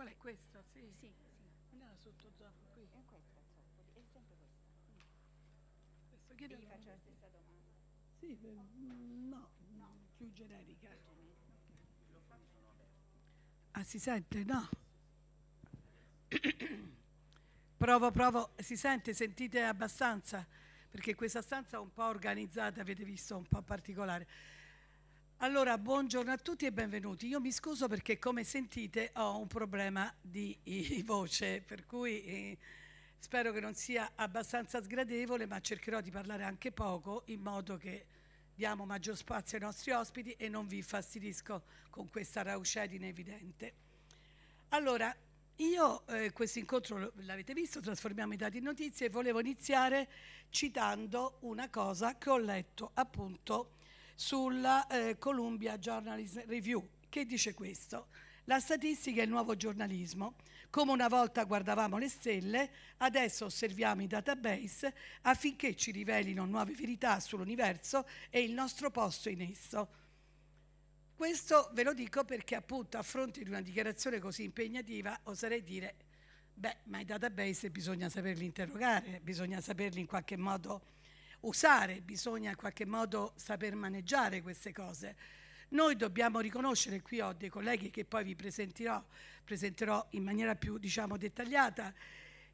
Qual è questo? Sì. Sì, sì. Non era sotto zoppo qui. È questa è sempre questa. Mm. Questo chiede. Io faccio la stessa domanda. Sì, oh. no, no, più generica. Ah, si sente? No. provo, provo, si sente, sentite abbastanza? Perché questa stanza è un po' organizzata, avete visto, un po' particolare. Allora, buongiorno a tutti e benvenuti. Io mi scuso perché, come sentite, ho un problema di voce, per cui eh, spero che non sia abbastanza sgradevole, ma cercherò di parlare anche poco in modo che diamo maggior spazio ai nostri ospiti e non vi infastidisco con questa raucedine evidente. Allora, io eh, questo incontro l'avete visto, trasformiamo i dati in notizie e volevo iniziare citando una cosa che ho letto appunto sulla eh, Columbia Journalism Review, che dice questo. La statistica è il nuovo giornalismo. Come una volta guardavamo le stelle, adesso osserviamo i database affinché ci rivelino nuove verità sull'universo e il nostro posto in esso. Questo ve lo dico perché appunto a fronte di una dichiarazione così impegnativa oserei dire, beh, ma i database bisogna saperli interrogare, bisogna saperli in qualche modo usare, bisogna in qualche modo saper maneggiare queste cose. Noi dobbiamo riconoscere, qui ho dei colleghi che poi vi presenterò, presenterò in maniera più diciamo, dettagliata,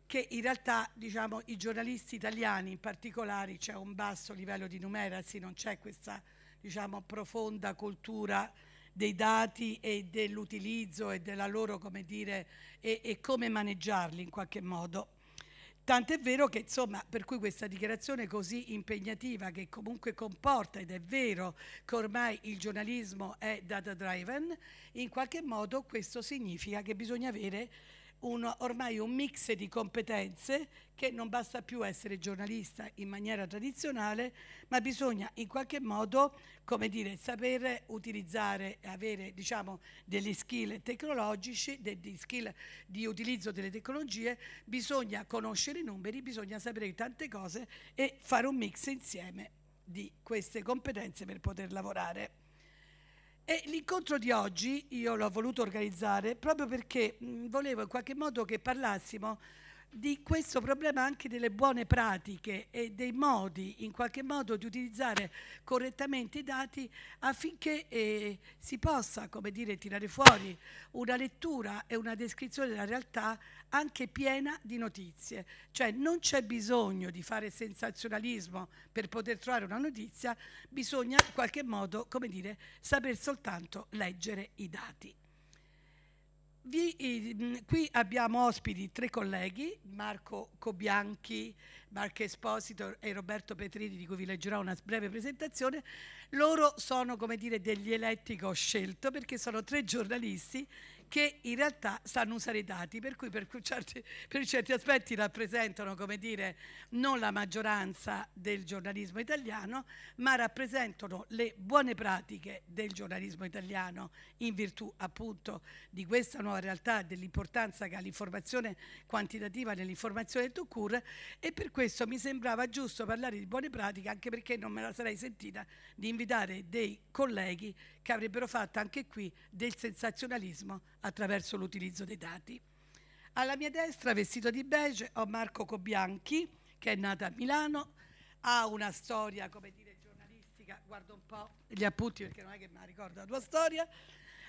che in realtà diciamo, i giornalisti italiani in particolare c'è un basso livello di numeracy, non c'è questa diciamo, profonda cultura dei dati e dell'utilizzo e della loro come dire e, e come maneggiarli in qualche modo. Tant'è vero che, insomma, per cui questa dichiarazione così impegnativa che comunque comporta, ed è vero che ormai il giornalismo è data driven, in qualche modo questo significa che bisogna avere un, ormai un mix di competenze che non basta più essere giornalista in maniera tradizionale, ma bisogna in qualche modo, come dire, saper utilizzare, avere diciamo, degli skill tecnologici, degli skill di utilizzo delle tecnologie, bisogna conoscere i numeri, bisogna sapere tante cose e fare un mix insieme di queste competenze per poter lavorare l'incontro di oggi io l'ho voluto organizzare proprio perché volevo in qualche modo che parlassimo di questo problema anche delle buone pratiche e dei modi in qualche modo di utilizzare correttamente i dati affinché eh, si possa come dire, tirare fuori una lettura e una descrizione della realtà anche piena di notizie. Cioè non c'è bisogno di fare sensazionalismo per poter trovare una notizia, bisogna in qualche modo come dire, saper soltanto leggere i dati. Vi, eh, mm, qui abbiamo ospiti tre colleghi, Marco Cobianchi, Marco Esposito e Roberto Petrini, di cui vi leggerò una breve presentazione. Loro sono, come dire, degli eletti che ho scelto perché sono tre giornalisti che in realtà sanno usare i dati, per cui per certi, per certi aspetti rappresentano, come dire, non la maggioranza del giornalismo italiano, ma rappresentano le buone pratiche del giornalismo italiano in virtù appunto di questa nuova realtà, dell'importanza che ha l'informazione quantitativa nell'informazione to cure e per questo mi sembrava giusto parlare di buone pratiche anche perché non me la sarei sentita di invitare dei colleghi che avrebbero fatto anche qui del sensazionalismo attraverso l'utilizzo dei dati. Alla mia destra, vestito di beige, ho Marco Cobianchi, che è nata a Milano, ha una storia, come dire, giornalistica, guardo un po' gli appunti perché non è che mi ricordo la tua storia,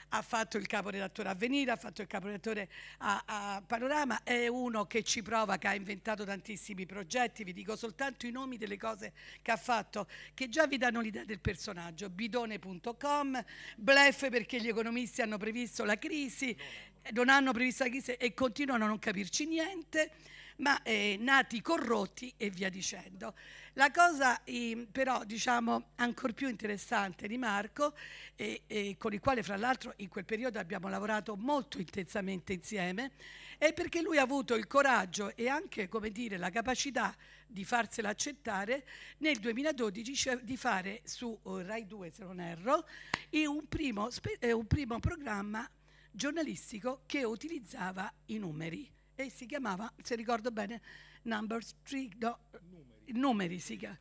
ha fatto il caporedattore a Venire, ha fatto il caporedattore a, a Panorama, è uno che ci prova, che ha inventato tantissimi progetti, vi dico soltanto i nomi delle cose che ha fatto, che già vi danno l'idea del personaggio, bidone.com, blef perché gli economisti hanno previsto la crisi, non hanno previsto la crisi e continuano a non capirci niente ma eh, nati corrotti e via dicendo. La cosa eh, però diciamo ancora più interessante di Marco, eh, con il quale fra l'altro in quel periodo abbiamo lavorato molto intensamente insieme, è perché lui ha avuto il coraggio e anche come dire, la capacità di farsela accettare nel 2012 cioè di fare su eh, Rai 2, se non erro, un primo, eh, un primo programma giornalistico che utilizzava i numeri e si chiamava, se ricordo bene, Numbers 3, do, numeri. numeri si chiama.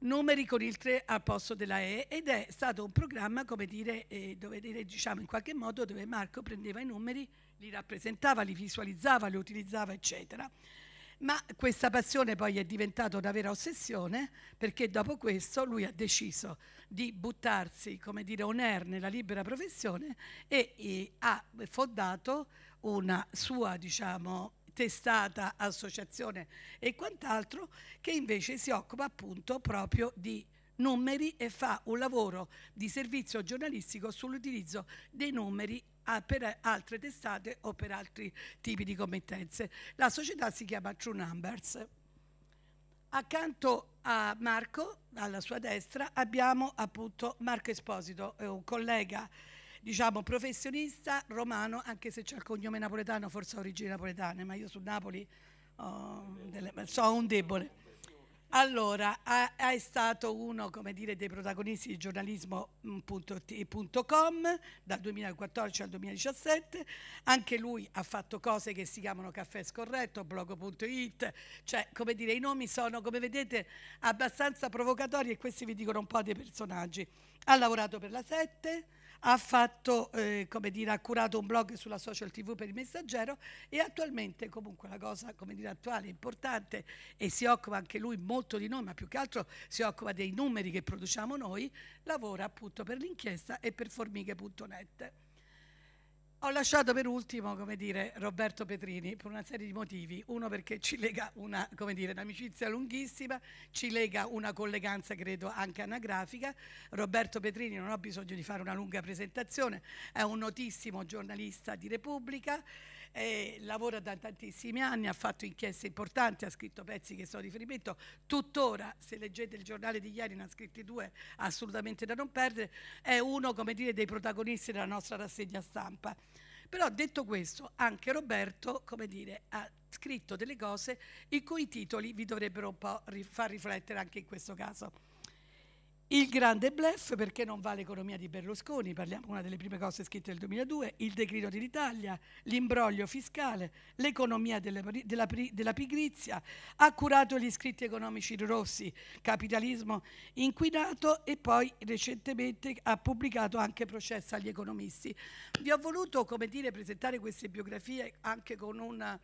Numeri con il 3 al posto della E ed è stato un programma, come dire, eh, dove dire, diciamo in qualche modo dove Marco prendeva i numeri, li rappresentava, li visualizzava, li utilizzava, eccetera. Ma questa passione poi è diventata una vera ossessione perché dopo questo lui ha deciso di buttarsi, come dire, on air nella libera professione e, e ha fondato una sua diciamo, testata, associazione e quant'altro, che invece si occupa appunto proprio di numeri e fa un lavoro di servizio giornalistico sull'utilizzo dei numeri ah, per altre testate o per altri tipi di committenze. La società si chiama True Numbers. Accanto a Marco, alla sua destra, abbiamo appunto Marco Esposito, un collega diciamo, professionista romano, anche se c'è il cognome napoletano, forse ha origini napoletane, ma io su Napoli oh, delle, so un debole. Allora, è stato uno dire, dei protagonisti di giornalismo.com mm, dal 2014 al 2017, anche lui ha fatto cose che si chiamano Caffè Scorretto, blog.it, cioè come dire i nomi sono come vedete abbastanza provocatori e questi vi dicono un po' dei personaggi. Ha lavorato per la Sette, ha, fatto, eh, dire, ha curato un blog sulla social tv per il messaggero e attualmente comunque la cosa dire, attuale è importante e si occupa anche lui molto di noi, ma più che altro si occupa dei numeri che produciamo noi, lavora appunto per l'inchiesta e per formiche.net. Ho lasciato per ultimo, come dire, Roberto Petrini per una serie di motivi. Uno perché ci lega una, come dire, un'amicizia lunghissima, ci lega una colleganza, credo, anche anagrafica. Roberto Petrini, non ho bisogno di fare una lunga presentazione, è un notissimo giornalista di Repubblica eh, lavora da tantissimi anni, ha fatto inchieste importanti, ha scritto pezzi che sono di riferimento, tuttora se leggete il giornale di ieri ne ha scritti due assolutamente da non perdere, è uno dire, dei protagonisti della nostra rassegna stampa. Però detto questo, anche Roberto, dire, ha scritto delle cose i cui titoli vi dovrebbero un po' far riflettere anche in questo caso. Il grande blef perché non va l'economia di Berlusconi, parliamo una delle prime cose scritte nel 2002, il declino dell'Italia, l'imbroglio fiscale, l'economia della, della, della pigrizia, ha curato gli scritti economici rossi, capitalismo inquinato e poi recentemente ha pubblicato anche Processo agli economisti. Vi ho voluto, come dire, presentare queste biografie anche con una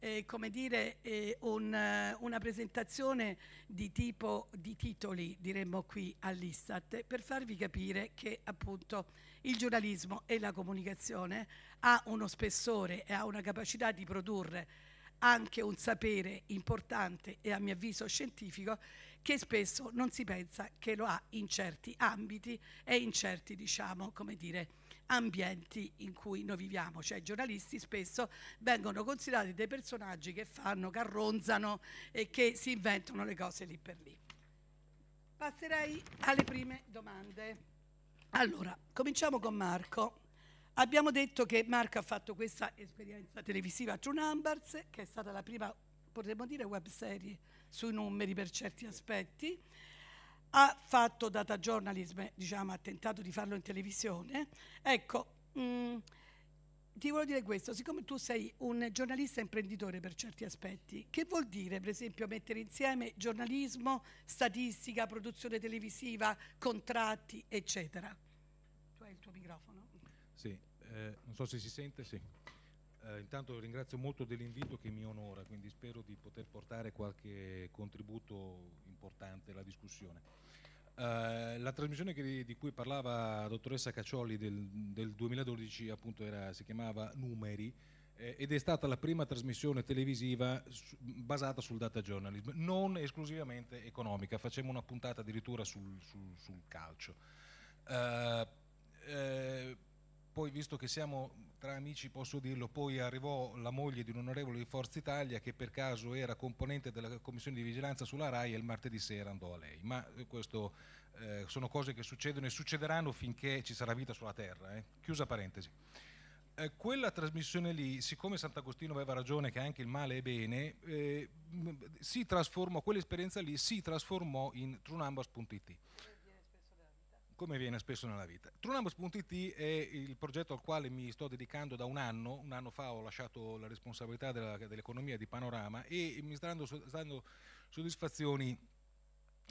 eh, come dire, eh, un, eh, una presentazione di tipo di titoli, diremmo qui all'Istat, per farvi capire che appunto il giornalismo e la comunicazione ha uno spessore e ha una capacità di produrre anche un sapere importante e a mio avviso scientifico che spesso non si pensa che lo ha in certi ambiti e in certi, diciamo, come dire, ambienti in cui noi viviamo, cioè i giornalisti spesso vengono considerati dei personaggi che fanno, che arronzano e che si inventano le cose lì per lì. Passerei alle prime domande. Allora, cominciamo con Marco. Abbiamo detto che Marco ha fatto questa esperienza televisiva a True Numbers, che è stata la prima, potremmo dire, web serie sui numeri per certi aspetti ha fatto data journalism, diciamo, ha tentato di farlo in televisione. Ecco, mh, mm, ti voglio dire questo, siccome tu sei un giornalista imprenditore per certi aspetti, che vuol dire per esempio mettere insieme giornalismo, statistica, produzione televisiva, contratti, eccetera? Tu hai il tuo microfono. Sì, eh, non so se si sente, sì. Eh, intanto ringrazio molto dell'invito che mi onora, quindi spero di poter portare qualche contributo importante la discussione. Uh, la trasmissione che, di cui parlava la dottoressa Caccioli del, del 2012 appunto era, si chiamava Numeri eh, ed è stata la prima trasmissione televisiva su, basata sul data journalism, non esclusivamente economica, facciamo una puntata addirittura sul, sul, sul calcio. Uh, uh, poi visto che siamo tra amici posso dirlo, poi arrivò la moglie di un onorevole di Forza Italia che per caso era componente della commissione di vigilanza sulla RAI e il martedì sera andò a lei, ma eh, questo eh, sono cose che succedono e succederanno finché ci sarà vita sulla terra, eh. chiusa parentesi. Eh, quella trasmissione lì, siccome Sant'Agostino aveva ragione che anche il male è bene, eh, si trasformò, quell'esperienza lì si trasformò in trunambas.it come viene spesso nella vita. Trunambos.it è il progetto al quale mi sto dedicando da un anno, un anno fa ho lasciato la responsabilità dell'economia di Panorama e mi sta dando, sta dando soddisfazioni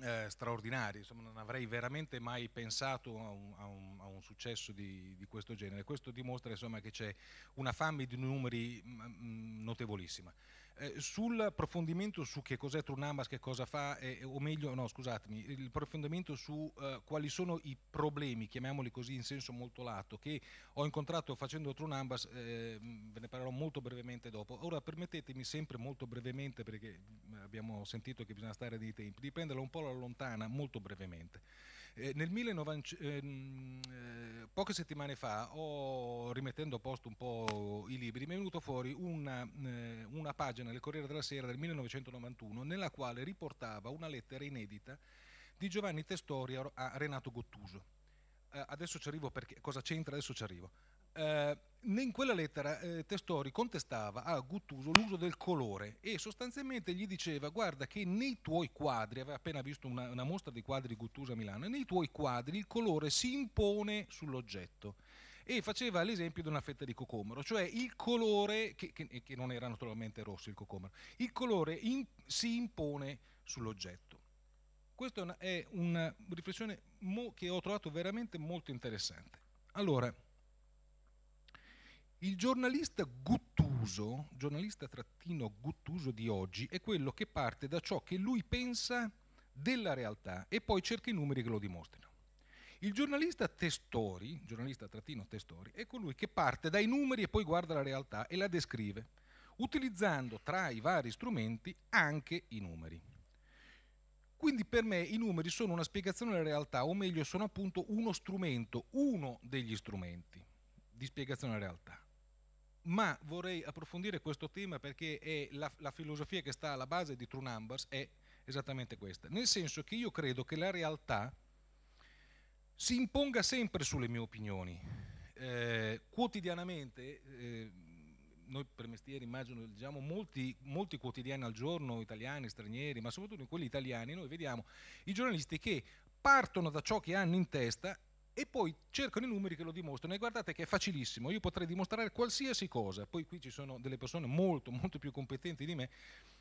eh, straordinarie, Insomma, non avrei veramente mai pensato a un, a un, a un successo di, di, questo genere, questo dimostra insomma, che c'è una fame di numeri mh, mm, mm, notevolissima. Eh, sul sull'approfondimento su che cos'è Trunamas, che cosa fa, eh, o meglio, no, scusatemi, il approfondimento su eh, quali sono i problemi, chiamiamoli così in senso molto lato, che ho incontrato facendo Trunambas, eh, ve ne parlerò molto brevemente dopo. Ora permettetemi sempre molto brevemente, perché abbiamo sentito che bisogna stare dei tempi, di prenderlo un po' alla lontana, molto brevemente. Eh, nel 19, ehm, eh, poche settimane fa, ho, rimettendo a posto un po' i libri, mi è venuto fuori una, eh, una pagina del Corriere della Sera del 1991 nella quale riportava una lettera inedita di Giovanni Testori a Renato Gottuso. Eh, adesso ci arrivo perché cosa c'entra, adesso ci arrivo eh, in quella lettera eh, Testori contestava a Guttuso l'uso del colore e sostanzialmente gli diceva guarda che nei tuoi quadri, aveva appena visto una, una mostra di quadri di Guttuso a Milano, nei tuoi quadri il colore si impone sull'oggetto e faceva l'esempio di una fetta di cocomero, cioè il colore, che, che, che non era naturalmente rosso il cocomero, il colore in, si impone sull'oggetto. Questa è una, è una riflessione che ho trovato veramente molto interessante. Allora, il giornalista guttuso, giornalista trattino guttuso di oggi, è quello che parte da ciò che lui pensa della realtà e poi cerca i numeri che lo dimostrino. Il giornalista testori, giornalista trattino testori, è colui che parte dai numeri e poi guarda la realtà e la descrive, utilizzando tra i vari strumenti anche i numeri. Quindi per me i numeri sono una spiegazione della realtà, o meglio sono appunto uno strumento, uno degli strumenti di spiegazione della realtà ma vorrei approfondire questo tema perché la, la, filosofia che sta alla base di True Numbers è esattamente questa, nel senso che io credo che la realtà si imponga sempre sulle mie opinioni. Eh, quotidianamente, eh, noi per mestiere immagino leggiamo molti, molti quotidiani al giorno, italiani, stranieri, ma soprattutto in quelli italiani, noi vediamo i giornalisti che partono da ciò che hanno in testa e poi cercano i numeri che lo dimostrano e guardate che è facilissimo, io potrei dimostrare qualsiasi cosa, poi qui ci sono delle persone molto molto più competenti di me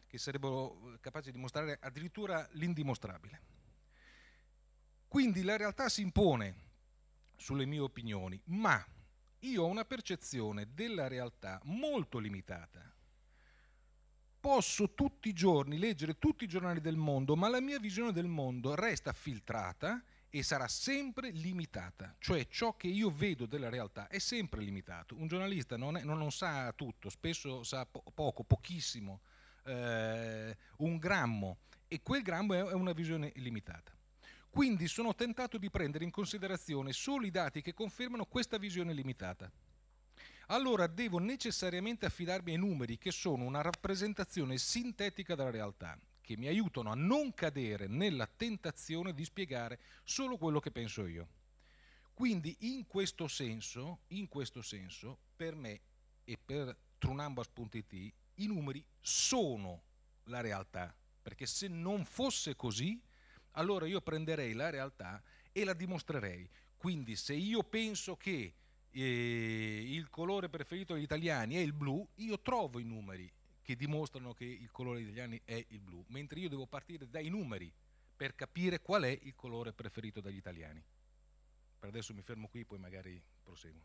che sarebbero eh, capaci di dimostrare addirittura l'indimostrabile. Quindi la realtà si impone sulle mie opinioni, ma io ho una percezione della realtà molto limitata. Posso tutti i giorni leggere tutti i giornali del mondo, ma la mia visione del mondo resta filtrata e sarà sempre limitata, cioè ciò che io vedo della realtà è sempre limitato. Un giornalista non, è, non, non sa tutto, spesso sa po poco, pochissimo, eh, un grammo e quel grammo è, è una visione limitata. Quindi sono tentato di prendere in considerazione solo i dati che confermano questa visione limitata. Allora devo necessariamente affidarmi ai numeri che sono una rappresentazione sintetica della realtà, che mi aiutano a non cadere nella tentazione di spiegare solo quello che penso io. Quindi in questo senso, in questo senso per me e per trunambas.it i numeri sono la realtà, perché se non fosse così, allora io prenderei la realtà e la dimostrerei. Quindi se io penso che eh, il colore preferito degli italiani è il blu, io trovo i numeri che dimostrano che il colore degli italiani è il blu, mentre io devo partire dai numeri per capire qual è il colore preferito dagli italiani. Per adesso mi fermo qui, poi magari proseguo.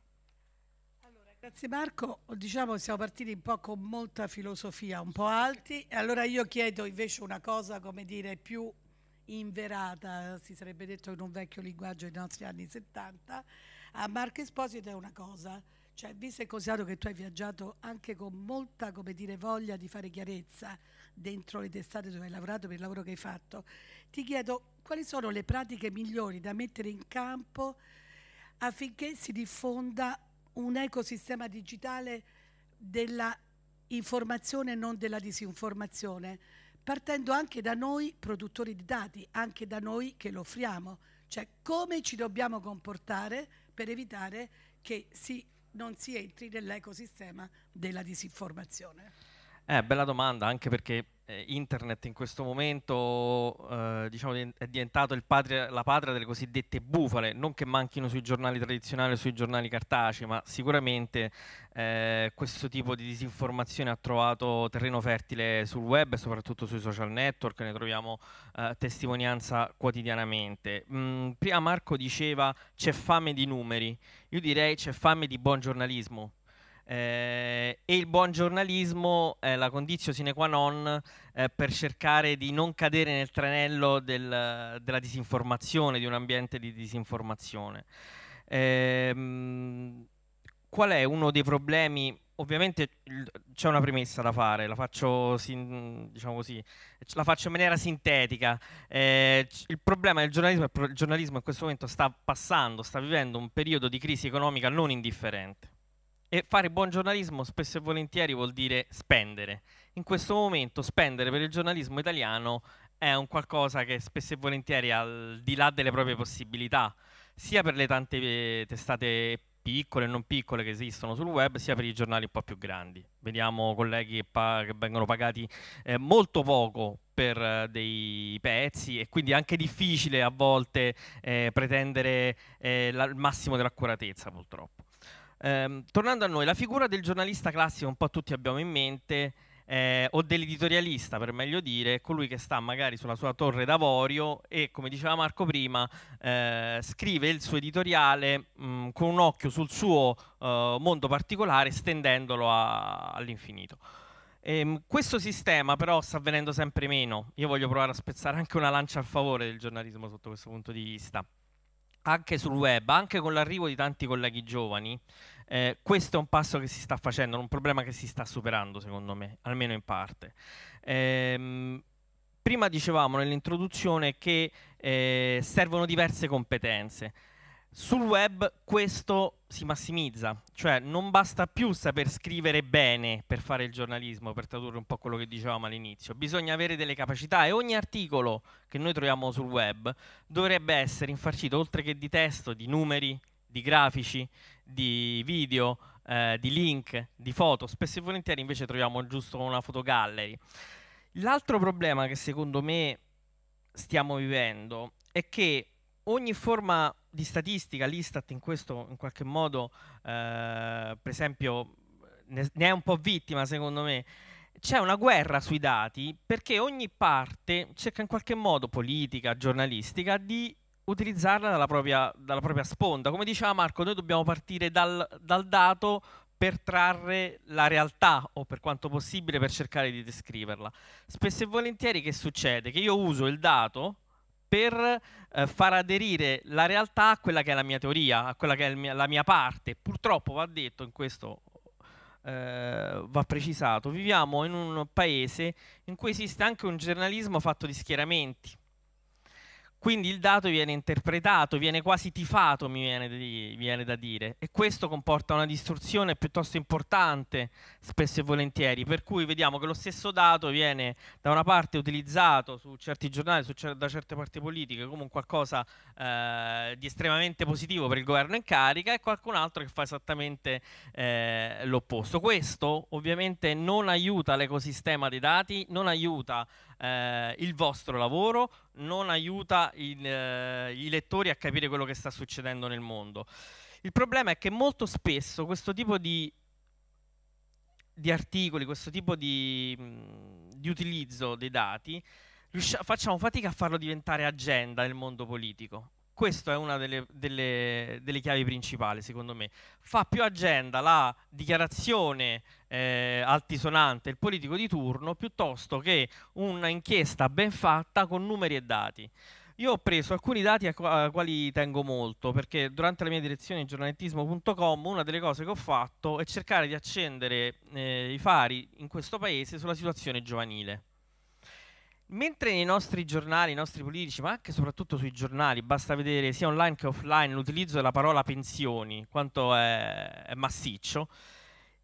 Allora, grazie Marco, diciamo che siamo partiti un po' con molta filosofia, un po' alti, allora io chiedo invece una cosa, come dire, più inverata, si sarebbe detto in un vecchio linguaggio dei nostri anni 70, a Marco Esposito è una cosa, cioè, visto e considerato che tu hai viaggiato anche con molta, come dire, voglia di fare chiarezza dentro le testate dove hai lavorato per il lavoro che hai fatto, ti chiedo quali sono le pratiche migliori da mettere in campo affinché si diffonda un ecosistema digitale della informazione e non della disinformazione, partendo anche da noi produttori di dati, anche da noi che lo offriamo, cioè come ci dobbiamo comportare per evitare che si non si entri nell'ecosistema della disinformazione. Eh, bella domanda, anche perché eh, internet in questo momento eh, diciamo, è diventato padre, la patria delle cosiddette bufale, non che manchino sui giornali tradizionali o sui giornali cartacei, ma sicuramente eh, questo tipo di disinformazione ha trovato terreno fertile sul web e soprattutto sui social network, ne troviamo eh, testimonianza quotidianamente. Mm, prima Marco diceva c'è fame di numeri, io direi c'è fame di buon giornalismo eh, e il buon giornalismo è eh, la condizione sine qua non eh, per cercare di non cadere nel tranello del, della disinformazione, di un ambiente di disinformazione. Eh, qual è uno dei problemi? Ovviamente c'è una premessa da fare, la faccio, diciamo così, la faccio in maniera sintetica. Eh, il problema del giornalismo è che il giornalismo in questo momento sta passando, sta vivendo un periodo di crisi economica non indifferente e fare buon giornalismo spesso e volentieri vuol dire spendere. In questo momento spendere per il giornalismo italiano è un qualcosa che spesso e volentieri al di là delle proprie possibilità, sia per le tante eh, testate piccole e non piccole che esistono sul web, sia per i giornali un po' più grandi. Vediamo colleghi che, che vengono pagati eh, molto poco per eh, dei pezzi e quindi è anche difficile a volte eh, pretendere eh, il massimo dell'accuratezza purtroppo. Ehm, tornando a noi, la figura del giornalista classico un po' tutti abbiamo in mente, eh, o dell'editorialista per meglio dire, colui che sta magari sulla sua torre d'avorio e come diceva Marco prima eh, scrive il suo editoriale mh, mm, con un occhio sul suo eh, mondo particolare stendendolo all'infinito. Ehm, questo sistema però sta avvenendo sempre meno, io voglio provare a spezzare anche una lancia a favore del giornalismo sotto questo punto di vista anche sul web, anche con l'arrivo di tanti colleghi giovani, eh, questo è un passo che si sta facendo, un problema che si sta superando secondo me, almeno in parte. Ehm, prima dicevamo nell'introduzione che eh, servono diverse competenze. Sul web questo si massimizza, cioè non basta più saper scrivere bene per fare il giornalismo, per tradurre un po' quello che dicevamo all'inizio, bisogna avere delle capacità e ogni articolo che noi troviamo sul web dovrebbe essere infarcito oltre che di testo, di numeri, di grafici, di video, eh, di link, di foto, spesso e volentieri invece troviamo giusto una fotogallery. L'altro problema che secondo me stiamo vivendo è che ogni forma di statistica l'Istat in questo in qualche modo, eh, per esempio, ne, è un po' vittima secondo me. C'è una guerra sui dati perché ogni parte cerca in qualche modo, politica, giornalistica, di utilizzarla dalla propria, dalla propria sponda. Come diceva Marco, noi dobbiamo partire dal, dal dato per trarre la realtà o per quanto possibile per cercare di descriverla. Spesso e volentieri che succede? Che io uso il dato per eh, far aderire la realtà a quella che è la mia teoria, a quella che è mia, la mia parte. Purtroppo va detto, in questo eh, va precisato, viviamo in un paese in cui esiste anche un giornalismo fatto di schieramenti quindi il dato viene interpretato, viene quasi tifato, mi viene, di, viene, da dire, e questo comporta una distorsione piuttosto importante, spesso e volentieri, per cui vediamo che lo stesso dato viene da una parte utilizzato su certi giornali, su cer da certe parti politiche, come un qualcosa eh, di estremamente positivo per il governo in carica, e qualcun altro che fa esattamente eh, l'opposto. Questo ovviamente non aiuta l'ecosistema dei dati, non aiuta eh, il vostro lavoro, non aiuta il, eh, i lettori a capire quello che sta succedendo nel mondo. Il problema è che molto spesso questo tipo di, di articoli, questo tipo di, mm, di utilizzo dei dati, facciamo fatica a farlo diventare agenda nel mondo politico questa è una delle, delle, delle, chiavi principali secondo me. Fa più agenda la dichiarazione eh, altisonante il politico di turno piuttosto che un'inchiesta ben fatta con numeri e dati. Io ho preso alcuni dati a, quali tengo molto perché durante la mia direzione giornalettismo.com una delle cose che ho fatto è cercare di accendere eh, i fari in questo paese sulla situazione giovanile Mentre nei nostri giornali, i nostri politici, ma anche e soprattutto sui giornali, basta vedere sia online che offline l'utilizzo della parola pensioni, quanto è, è massiccio,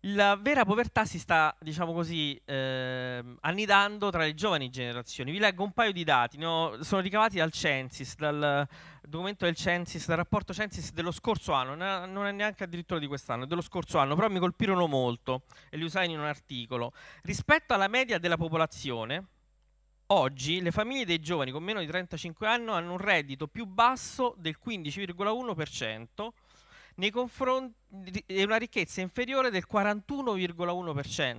la vera povertà si sta, diciamo così, eh, annidando tra le giovani generazioni. Vi leggo un paio di dati, no? sono ricavati dal Censis, dal documento del Censis, dal rapporto Censis dello scorso anno, non è neanche addirittura di quest'anno, è dello scorso anno, però mi colpirono molto e li usai in un articolo. Rispetto alla media della popolazione, Oggi le famiglie dei giovani con meno di 35 anni hanno un reddito più basso del 15,1% nei e una ricchezza inferiore del 41,1%.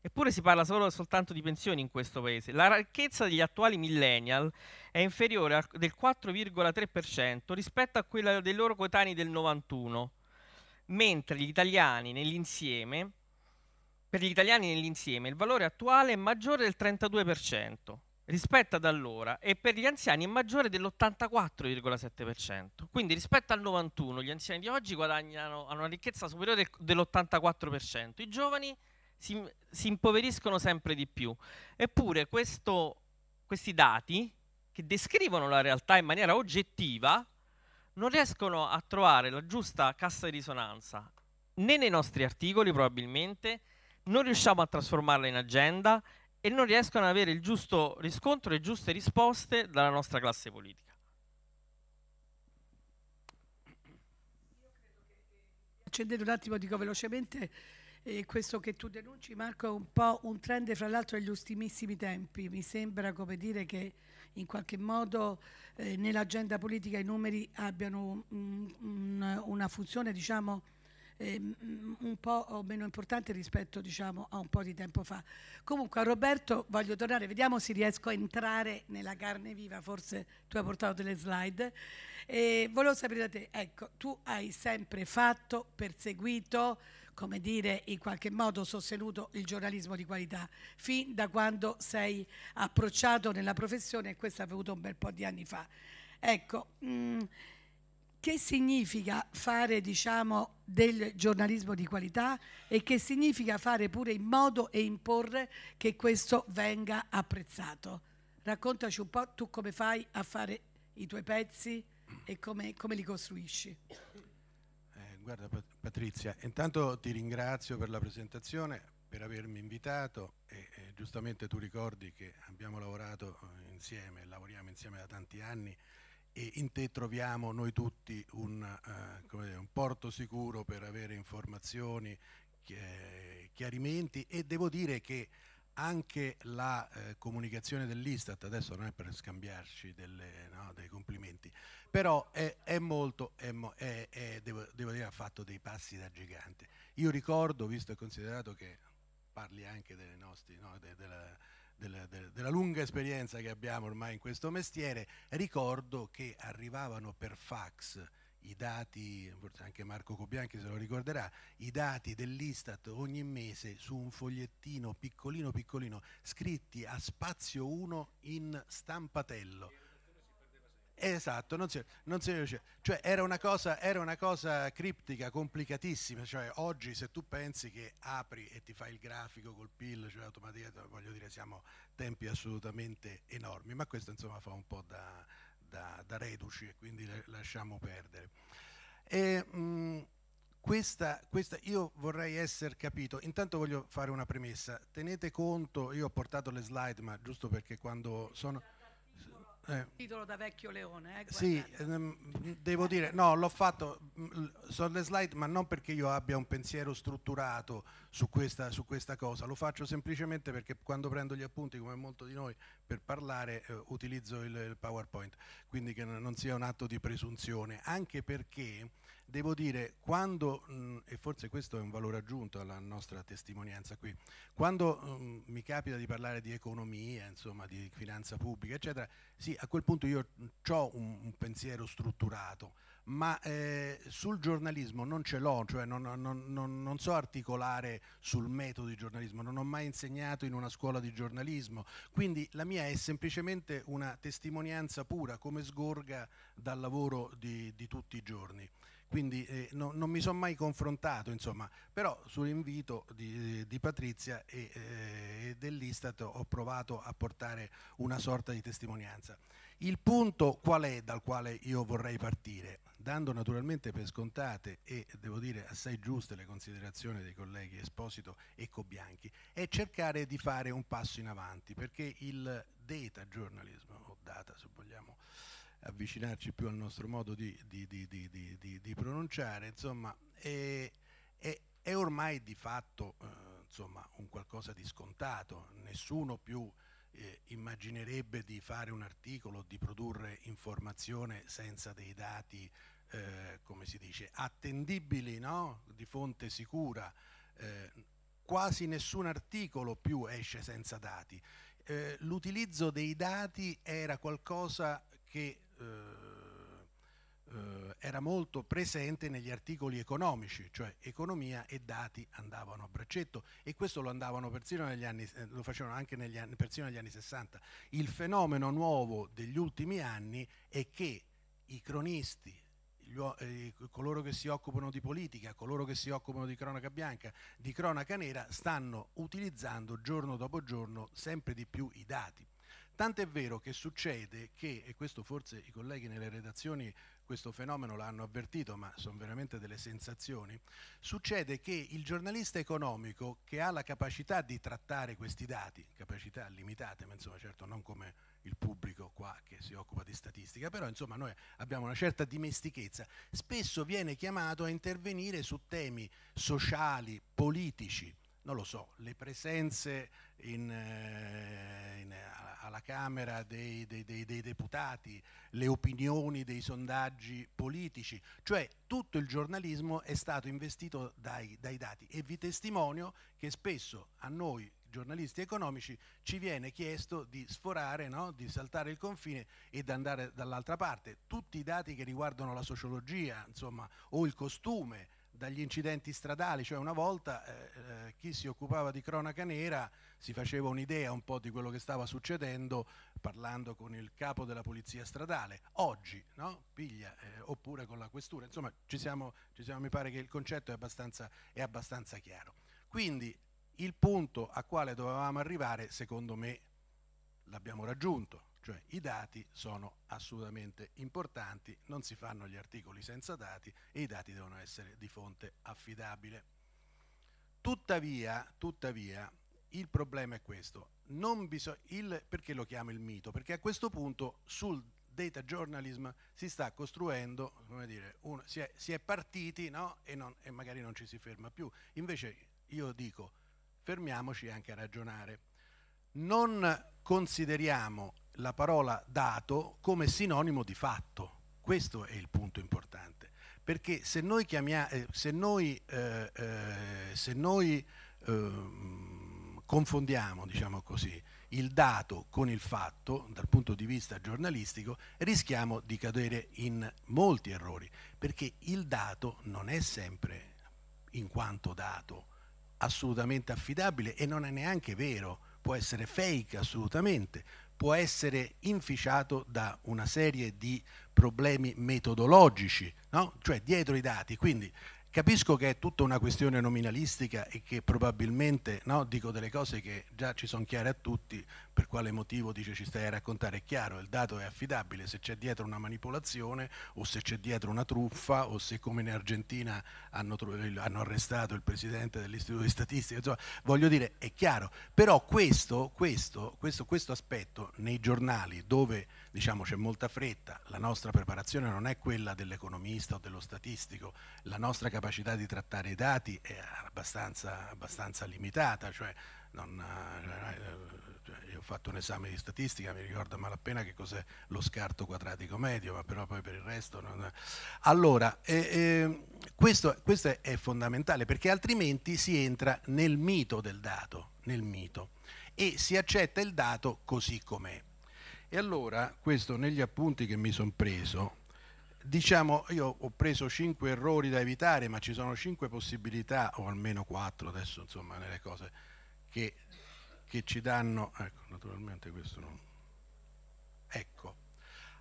Eppure si parla solo soltanto di pensioni in questo paese. La ricchezza degli attuali millennial è inferiore del 4,3% rispetto a quella dei loro coetanei del 91, mentre gli italiani nell'insieme per gli italiani nell'insieme il valore attuale è maggiore del 32% rispetto ad allora e per gli anziani è maggiore dell'84,7%. Quindi rispetto al 91 gli anziani di oggi guadagnano hanno una ricchezza superiore dell'84%, i giovani si, si impoveriscono sempre di più. Eppure questo, questi dati che descrivono la realtà in maniera oggettiva non riescono a trovare la giusta cassa di risonanza né nei nostri articoli probabilmente non riusciamo a trasformarla in agenda e non riescono ad avere il giusto riscontro e giuste risposte dalla nostra classe politica. Accendendo un attimo, dico velocemente, eh, questo che tu denunci Marco è un po' un trend fra l'altro degli ultimissimi tempi, mi sembra come dire che in qualche modo eh, nell'agenda politica i numeri abbiano un, un, una funzione diciamo ehm, mm, un po' meno importante rispetto diciamo, a un po' di tempo fa. Comunque a Roberto voglio tornare, vediamo se riesco a entrare nella carne viva, forse tu hai portato delle slide. E volevo sapere da te, ecco, tu hai sempre fatto, perseguito, come dire, in qualche modo sostenuto il giornalismo di qualità fin da quando sei approcciato nella professione e questo è avvenuto un bel po' di anni fa. Ecco, mh, mm, che significa fare diciamo, del giornalismo di qualità e che significa fare pure in modo e imporre che questo venga apprezzato. Raccontaci un po' tu come fai a fare i tuoi pezzi e come, come li costruisci. Eh, guarda Patrizia, intanto ti ringrazio per la presentazione, per avermi invitato e, e giustamente tu ricordi che abbiamo lavorato eh, insieme, lavoriamo insieme da tanti anni e in te troviamo noi tutti un, uh, dire, un porto sicuro per avere informazioni, chiarimenti e devo dire che anche la eh, comunicazione dell'Istat, adesso non è per scambiarci delle, no, dei complimenti, però è, è molto, è, è, devo, devo, dire, ha fatto dei passi da gigante. Io ricordo, visto e considerato che parli anche delle nostre, no, de, della, della, della lunga esperienza che abbiamo ormai in questo mestiere, ricordo che arrivavano per fax i dati, forse anche Marco Cobianchi se lo ricorderà, i dati dell'Istat ogni mese su un fogliettino piccolino piccolino scritti a spazio 1 in stampatello. Esatto, non si, non si riuscì. Cioè era una, cosa, era una cosa criptica, complicatissima. Cioè, oggi se tu pensi che apri e ti fai il grafico col PIL, cioè automaticamente, voglio dire, siamo tempi assolutamente enormi, ma questo insomma fa un po' da, da, da reduci e quindi le, lasciamo perdere. E, mh, mm, questa, questa, io vorrei essere capito. Intanto voglio fare una premessa. Tenete conto, io ho portato le slide, ma giusto perché quando sono eh. titolo da vecchio leone. Eh, sì, ehm, devo dire, no, l'ho fatto mm, le slide, ma non perché io abbia un pensiero strutturato su questa, su questa, cosa, lo faccio semplicemente perché quando prendo gli appunti, come molto di noi, per parlare eh, utilizzo il, il, PowerPoint, quindi che non sia un atto di presunzione, anche perché devo dire, quando, mh, mm, e forse questo è un valore aggiunto alla nostra testimonianza qui, quando mh, mm, mi capita di parlare di economia, insomma, di finanza pubblica, eccetera, sì, a quel punto io mm, ho un, un, pensiero strutturato, ma eh, sul giornalismo non ce l'ho, cioè non, non, non, non, so articolare sul metodo di giornalismo, non ho mai insegnato in una scuola di giornalismo, quindi la mia è semplicemente una testimonianza pura, come sgorga dal lavoro di, di tutti i giorni quindi eh, no, non mi sono mai confrontato, insomma, però sull'invito di, di, Patrizia e, eh, dell'Istat ho provato a portare una sorta di testimonianza. Il punto qual è dal quale io vorrei partire? Dando naturalmente per scontate e devo dire assai giuste le considerazioni dei colleghi Esposito e Cobianchi, è cercare di fare un passo in avanti perché il data journalism, o data se vogliamo, avvicinarci più al nostro modo di, di, di, di pronunciare, insomma, è, è, è, ormai di fatto eh, insomma, un qualcosa di scontato, nessuno più eh, immaginerebbe di fare un articolo, di produrre informazione senza dei dati, eh, come si dice, attendibili, no? di fonte sicura. Eh, quasi nessun articolo più esce senza dati. Eh, l'utilizzo dei dati era qualcosa che eh, eh, era molto presente negli articoli economici, cioè economia e dati andavano a braccetto e questo lo, anni, eh, lo facevano anche negli anni, persino negli anni 60. Il fenomeno nuovo degli ultimi anni è che i cronisti gli, eh, coloro che si occupano di politica, coloro che si occupano di cronaca bianca, di cronaca nera, stanno utilizzando giorno dopo giorno sempre di più i dati. Tant'è vero che succede che, e questo forse i colleghi nelle redazioni questo fenomeno l'hanno avvertito, ma sono veramente delle sensazioni, succede che il giornalista economico che ha la capacità di trattare questi dati, capacità limitate, ma insomma certo non come il pubblico qua che si occupa di statistica, però insomma noi abbiamo una certa dimestichezza, spesso viene chiamato a intervenire su temi sociali, politici, non lo so, le presenze in, eh, in alla Camera dei, dei, dei, dei, deputati, le opinioni dei sondaggi politici, cioè tutto il giornalismo è stato investito dai, dai dati e vi testimonio che spesso a noi giornalisti economici ci viene chiesto di sforare, no? di saltare il confine e di andare dall'altra parte. Tutti i dati che riguardano la sociologia insomma, o il costume dagli incidenti stradali, cioè una volta eh, eh, chi si occupava di cronaca nera si faceva un'idea un po' di quello che stava succedendo parlando con il capo della polizia stradale, oggi no? piglia eh, oppure con la questura, insomma ci siamo, ci siamo, mi pare che il concetto è abbastanza, è abbastanza chiaro. Quindi il punto a quale dovevamo arrivare secondo me l'abbiamo raggiunto, cioè i dati sono assolutamente importanti, non si fanno gli articoli senza dati e i dati devono essere di fonte affidabile. Tuttavia, tuttavia il problema è questo, non il, perché lo chiamo il mito? Perché a questo punto sul data journalism si sta costruendo, dire, un, si, è, si, è, partiti no? e, non, e magari non ci si ferma più. Invece io dico fermiamoci anche a ragionare. Non consideriamo la parola dato come sinonimo di fatto. Questo è il punto importante. Perché se noi, chiamiamo, eh, se noi, eh, eh, se noi ehm, confondiamo, diciamo così, il dato con il fatto dal punto di vista giornalistico, rischiamo di cadere in molti errori, perché il dato non è sempre in quanto dato assolutamente affidabile e non è neanche vero, può essere fake assolutamente, può essere inficiato da una serie di problemi metodologici, no? cioè dietro i dati. Quindi capisco che è tutta una questione nominalistica e che probabilmente no, dico delle cose che già ci sono chiare a tutti, per quale motivo dice ci stai a raccontare, è chiaro, il dato è affidabile, se c'è dietro una manipolazione o se c'è dietro una truffa o se come in Argentina hanno, hanno arrestato il presidente dell'istituto di statistica, insomma, voglio dire è chiaro, però questo, questo, questo, questo aspetto nei giornali dove diciamo, c'è molta fretta, la nostra preparazione non è quella dell'economista o dello statistico, la nostra capacità di trattare i dati è abbastanza, abbastanza limitata, cioè non, eh, cioè, ho fatto un esame di statistica, mi ricordo a malapena che cos'è lo scarto quadratico medio, ma però poi per il resto... Non... Allora, eh, eh, questo, questo è fondamentale perché altrimenti si entra nel mito del dato, nel mito, e si accetta il dato così com'è. E allora, questo negli appunti che mi sono preso, diciamo io ho preso 5 errori da evitare ma ci sono 5 possibilità o almeno 4 adesso insomma nelle cose che che ci danno... Ecco, naturalmente questo non... Ecco.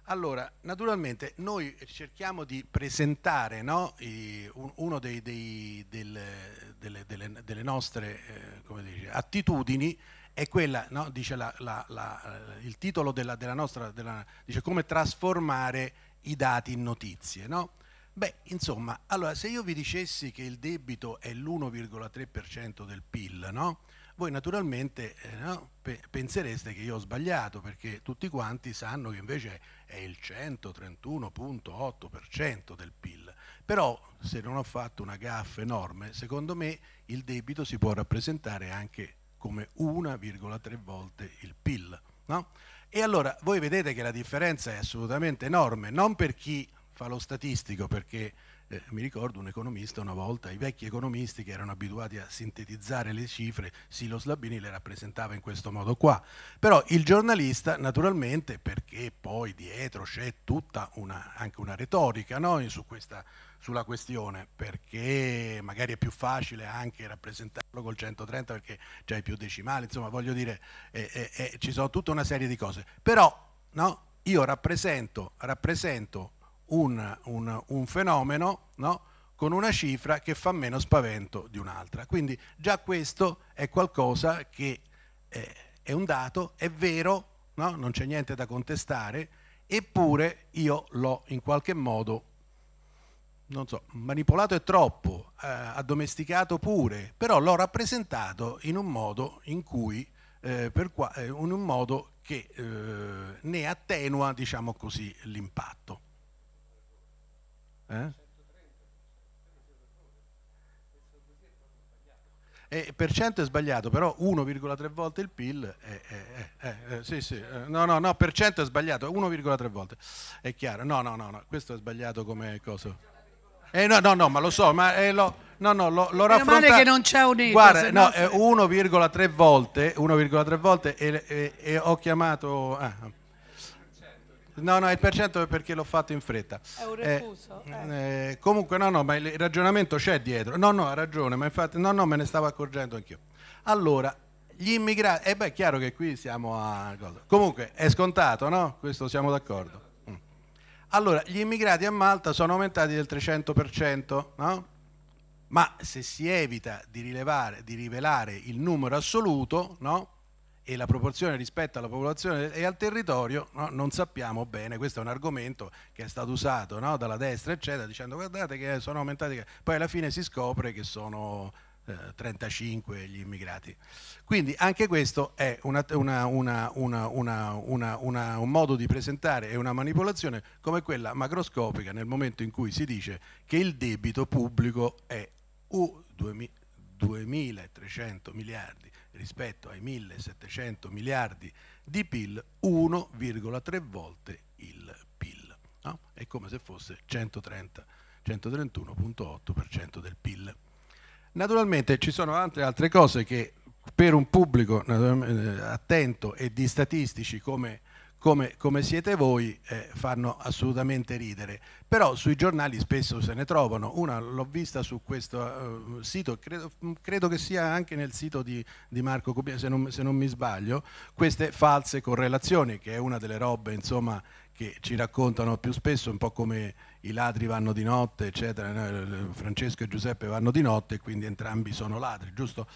Allora, naturalmente noi cerchiamo di presentare no, i, un, uno dei, dei, del, delle, delle, delle, nostre eh, dice, attitudini è quella, no, dice la, la, la, il titolo della, della nostra, della, dice come trasformare i dati in notizie. No? Beh, insomma, allora se io vi dicessi che il debito è l'1,3% del PIL, no? voi naturalmente eh, no, pe pensereste che io ho sbagliato perché tutti quanti sanno che invece è il 131.8% del PIL. Però se non ho fatto una gaffa enorme, secondo me il debito si può rappresentare anche come 1,3 volte il PIL. No? E allora voi vedete che la differenza è assolutamente enorme, non per chi fa lo statistico, perché eh, mi ricordo un economista una volta, i vecchi economisti che erano abituati a sintetizzare le cifre, Silo Slabini le rappresentava in questo modo qua. Però il giornalista naturalmente, perché poi dietro c'è tutta una, anche una retorica no? Su questa, sulla questione, perché magari è più facile anche rappresentarlo col 130 perché c'è più decimali, insomma voglio dire, eh, eh, eh, ci sono tutta una serie di cose. Però no? io rappresento, rappresento un, un, un fenomeno no? con una cifra che fa meno spavento di un'altra. Quindi già questo è qualcosa che eh, è un dato, è vero, no? non c'è niente da contestare, eppure io l'ho in qualche modo, non so, manipolato è troppo, eh, addomesticato pure, però l'ho rappresentato in un modo in cui eh, qua, eh, in un modo che eh, ne attenua diciamo così, l'impatto. Eh? E per cento è sbagliato, però 1,3 volte il PIL è, è, è, è sì, sì, eh, no, no, no, per cento è sbagliato, 1,3 volte, è chiaro, no, no, no, no, questo è sbagliato come cosa. Eh, no, no, no, ma lo so, ma eh, lo, no, no, lo, lo raffronta... male che non c'è un Guarda, no, 1,3 eh, volte, 1,3 volte e, e, e, ho chiamato... Ah, No, no, il per è perché l'ho fatto in fretta. È un eh, refuso. Eh, mm, eh. comunque, no, no, ma il ragionamento c'è dietro. No, no, ha ragione, ma infatti, no, no, me ne stavo accorgendo anch'io. Allora, gli immigrati, e eh beh, è chiaro che qui siamo a... Comunque, è scontato, no? Questo siamo d'accordo. Mm. Allora, gli immigrati a Malta sono aumentati del 300%, no? Ma se si evita di, rilevare, di rivelare il numero assoluto, no? e la proporzione rispetto alla popolazione e al territorio no, non sappiamo bene, questo è un argomento che è stato usato no, dalla destra eccetera dicendo guardate che sono aumentati, poi alla fine si scopre che sono eh, 35 gli immigrati. Quindi anche questo è una, una, una, un modo di presentare e una manipolazione come quella macroscopica nel momento in cui si dice che il debito pubblico è 2300 uh, miliardi rispetto ai 1700 miliardi di PIL 1,3 volte il PIL. No? È come se fosse 131,8% del PIL. Naturalmente ci sono altre, altre cose che per un pubblico eh, attento e di statistici come come, come siete voi eh, fanno assolutamente ridere, però sui giornali spesso se ne trovano, una l'ho vista su questo uh, sito, credo, credo, che sia anche nel sito di, di Marco Cubia, se non, se non mi sbaglio, queste false correlazioni, che è una delle robe insomma che ci raccontano più spesso, un po' come i ladri vanno di notte, eccetera. Eh, Francesco e Giuseppe vanno di notte, quindi entrambi sono ladri, giusto?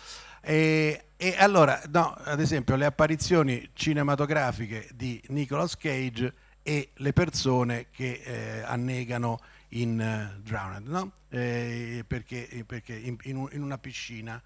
E, e allora, no, ad esempio, le apparizioni cinematografiche di Nicolas Cage e le persone che eh, annegano in uh, Drowned, no? eh, perché, perché in, in, in, una piscina.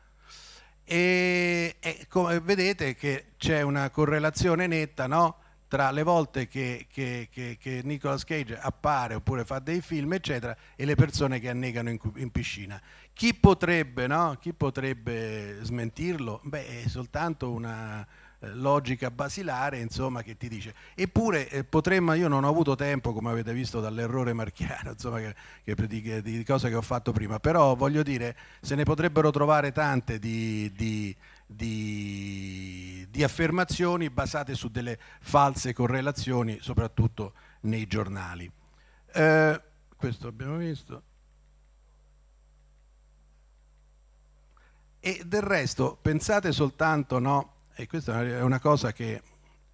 E, e come vedete che c'è una correlazione netta no? tra le volte che, che, che, che, Nicolas Cage appare oppure fa dei film, eccetera, e le persone che annegano in, in piscina. Chi potrebbe, no? Chi potrebbe smentirlo? Beh, è soltanto una, eh, logica basilare insomma che ti dice eppure eh, potremmo io non ho avuto tempo come avete visto dall'errore marchiano insomma che, che, di, di cosa che ho fatto prima però voglio dire se ne potrebbero trovare tante di, di, di, di affermazioni basate su delle false correlazioni soprattutto nei giornali eh, questo abbiamo visto E del resto pensate soltanto, no? E questa è una cosa che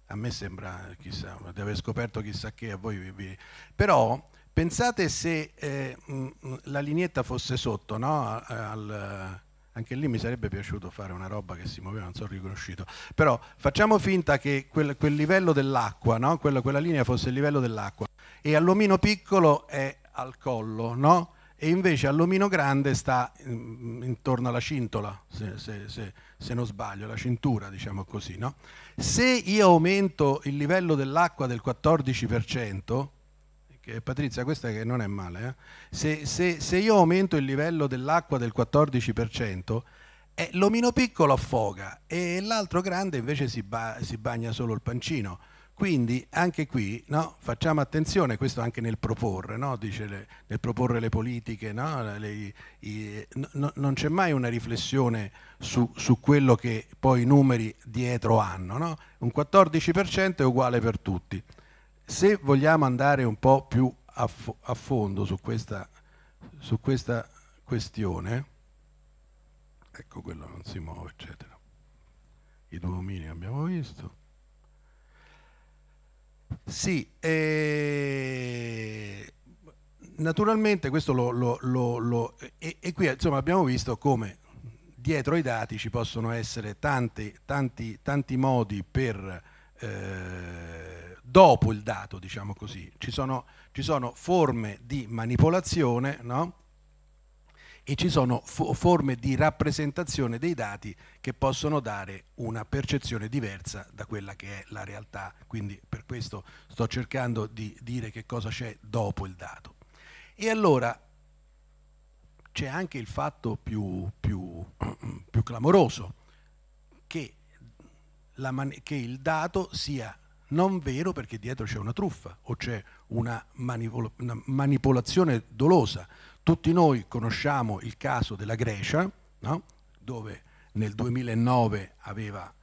a me sembra, chissà, di aver scoperto chissà che, a voi Però pensate se eh, mm, mm, la lineetta fosse sotto, no? Al, anche lì mi sarebbe piaciuto fare una roba che si muoveva, non sono riconosciuto, però facciamo finta che quel, quel livello dell'acqua, no? quella, quella linea fosse il livello dell'acqua e all'omino piccolo è al collo, no? e invece all'omino grande sta mm, intorno alla cintola, se, se, se, se non sbaglio, la cintura diciamo così. No? Se io aumento il livello dell'acqua del 14%, che, Patrizia questa che non è male, eh? se io aumento il livello dell'acqua del 14%, eh, l'omino piccolo affoga e l'altro grande invece si, ba si, bagna solo il pancino. Quindi anche qui no, facciamo attenzione, questo anche nel proporre, no, le, nel proporre le politiche, no, le, i, non c'è mai una riflessione su, su, quello che poi i numeri dietro hanno. Un 14% è uguale per tutti. Se vogliamo andare un po' più a, a fondo su questa, su questa questione, ecco quello non si muove, eccetera. I domini abbiamo visto. Sì, eh, naturalmente questo lo... lo, lo, lo e, e, qui insomma, abbiamo visto come dietro ai dati ci possono essere tanti, tanti, tanti modi per... Eh, dopo il dato, diciamo così, ci sono, ci sono forme di manipolazione, no? e ci sono fo forme di rappresentazione dei dati che possono dare una percezione diversa da quella che è la realtà. Quindi per questo sto cercando di dire che cosa c'è dopo il dato. E allora c'è anche il fatto più, più, più clamoroso, che, che il dato sia non vero perché dietro c'è una truffa o c'è una, manipol una manipolazione dolosa tutti noi conosciamo il caso della Grecia, no? dove nel 2009 aveva,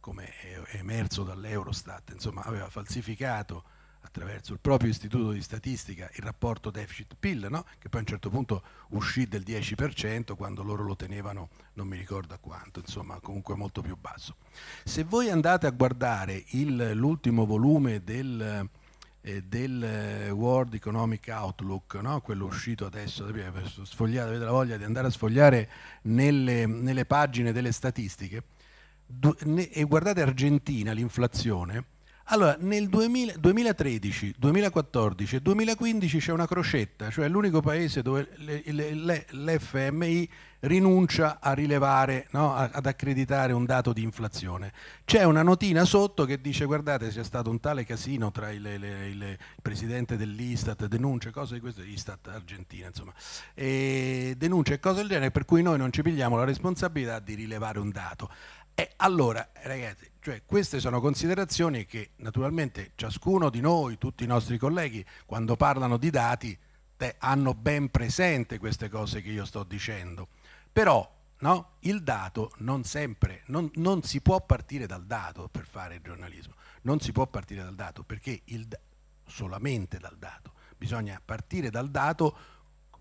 come è emerso dall'Eurostat, insomma, aveva falsificato attraverso il proprio istituto di statistica il rapporto deficit-PIL, no? che poi a un certo punto uscì del 10% quando loro lo tenevano non mi ricordo a quanto, insomma comunque molto più basso. Se voi andate a guardare l'ultimo volume del eh, del eh, World Economic Outlook, no? quello uscito adesso, sfogliate, avete la voglia di andare a sfogliare nelle, nelle pagine delle statistiche, e guardate Argentina, l'inflazione, allora, nel 2000, 2013, 2014 e 2015 c'è una crocetta, cioè l'unico paese dove l'FMI rinuncia a rilevare, no, ad accreditare un dato di inflazione. C'è una notina sotto che dice guardate c'è stato un tale casino tra il, il, il, il presidente dell'Istat, denunce, cose di questo, Istat Argentina insomma, e denunce cose del genere per cui noi non ci pigliamo la responsabilità di rilevare un dato. E allora, ragazzi, cioè, queste sono considerazioni che naturalmente ciascuno di noi, tutti i nostri colleghi, quando parlano di dati, te, hanno ben presente queste cose che io sto dicendo. Però no, il dato non sempre, non, non, si può partire dal dato per fare il giornalismo, non si può partire dal dato perché il, solamente dal dato, bisogna partire dal dato,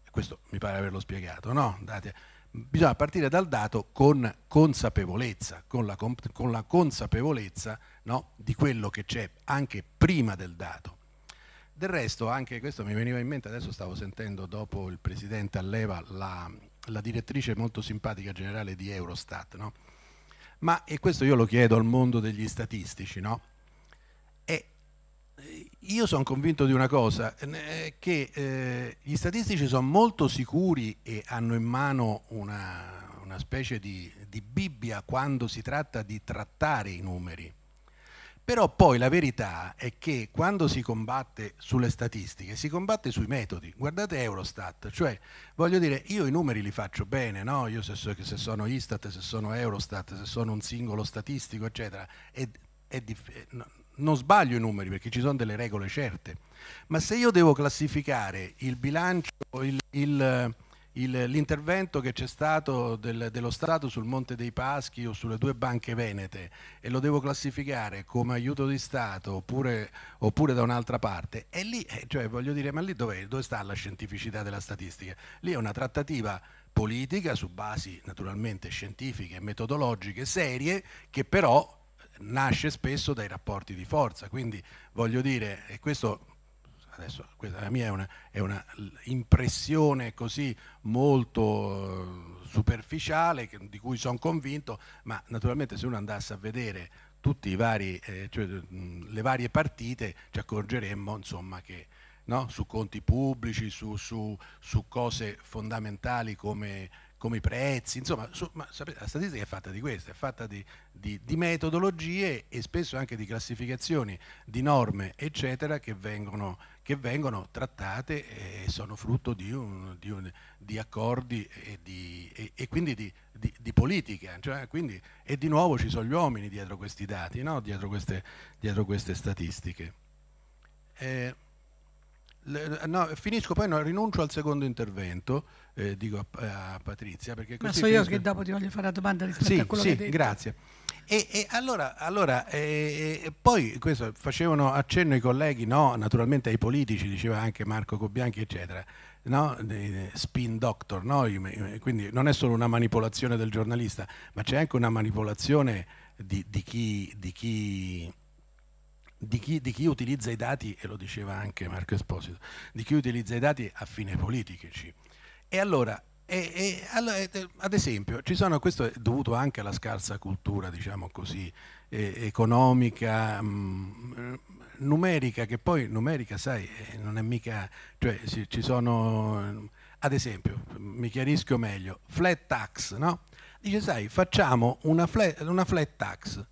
questo mi pare averlo spiegato, no? Date, bisogna partire dal dato con consapevolezza, con la, con la consapevolezza no, di quello che c'è anche prima del dato. Del resto, anche questo mi veniva in mente, adesso stavo sentendo dopo il presidente Alleva la, la direttrice molto simpatica generale di Eurostat, no? Ma, e questo io lo chiedo al mondo degli statistici, no? Eh, io sono convinto di una cosa, eh, che eh, gli statistici sono molto sicuri e hanno in mano una, una specie di, di, Bibbia quando si tratta di trattare i numeri. Però poi la verità è che quando si combatte sulle statistiche si combatte sui metodi. Guardate Eurostat, cioè voglio dire io i numeri li faccio bene, no? Io se, so, se sono Istat, se sono Eurostat, se sono un singolo statistico, eccetera, è, è, no, non sbaglio i numeri perché ci sono delle regole certe, ma se io devo classificare il bilancio, l'intervento che c'è stato del, dello Stato sul Monte dei Paschi o sulle due banche venete e lo devo classificare come aiuto di Stato oppure, oppure da un'altra parte, è lì, eh, cioè voglio dire, ma lì dove, dove sta la scientificità della statistica? Lì è una trattativa politica su basi naturalmente scientifiche, metodologiche, serie, che però nasce spesso dai rapporti di forza. Quindi voglio dire, e questo adesso questa la mia è una, è una impressione così molto eh, superficiale di cui sono convinto, ma naturalmente se uno andasse a vedere tutte eh, cioè, le varie partite ci accorgeremmo insomma, che no? su conti pubblici, su, su, su cose fondamentali come come i prezzi, insomma, su, ma, sapete, la statistica è fatta di questo, è fatta di, di, di, metodologie e spesso anche di classificazioni, di norme, eccetera, che vengono, che vengono trattate e sono frutto di, un, di un, accordi e, e, e, quindi di, politica. Cioè, quindi, e di nuovo ci sono gli uomini dietro questi dati, no? dietro, queste, dietro, queste, statistiche. Eh, le, no, finisco, poi no, rinuncio al secondo intervento, eh, dico a, eh, a, Patrizia. Perché Ma so io che dopo ti voglio fare la domanda rispetto sì, a quello sì, che hai detto. grazie. E, e allora, allora e, eh, eh, poi questo facevano accenno i colleghi, no, naturalmente ai politici, diceva anche Marco Cobbianchi, eccetera, no? spin doctor, no? quindi non è solo una manipolazione del giornalista, ma c'è anche una manipolazione di, di chi, di chi di chi, di chi, utilizza i dati, e lo diceva anche Marco Esposito, di chi utilizza i dati a fine politici. E allora, e, e, allora ad esempio, sono, questo è dovuto anche alla scarsa cultura, diciamo così, eh, economica, mh, mm, numerica, che poi numerica, sai, eh, non è mica, cioè ci sono, ad esempio, mi chiarisco meglio, flat tax, no? Dice, sai, facciamo una flat, una flat tax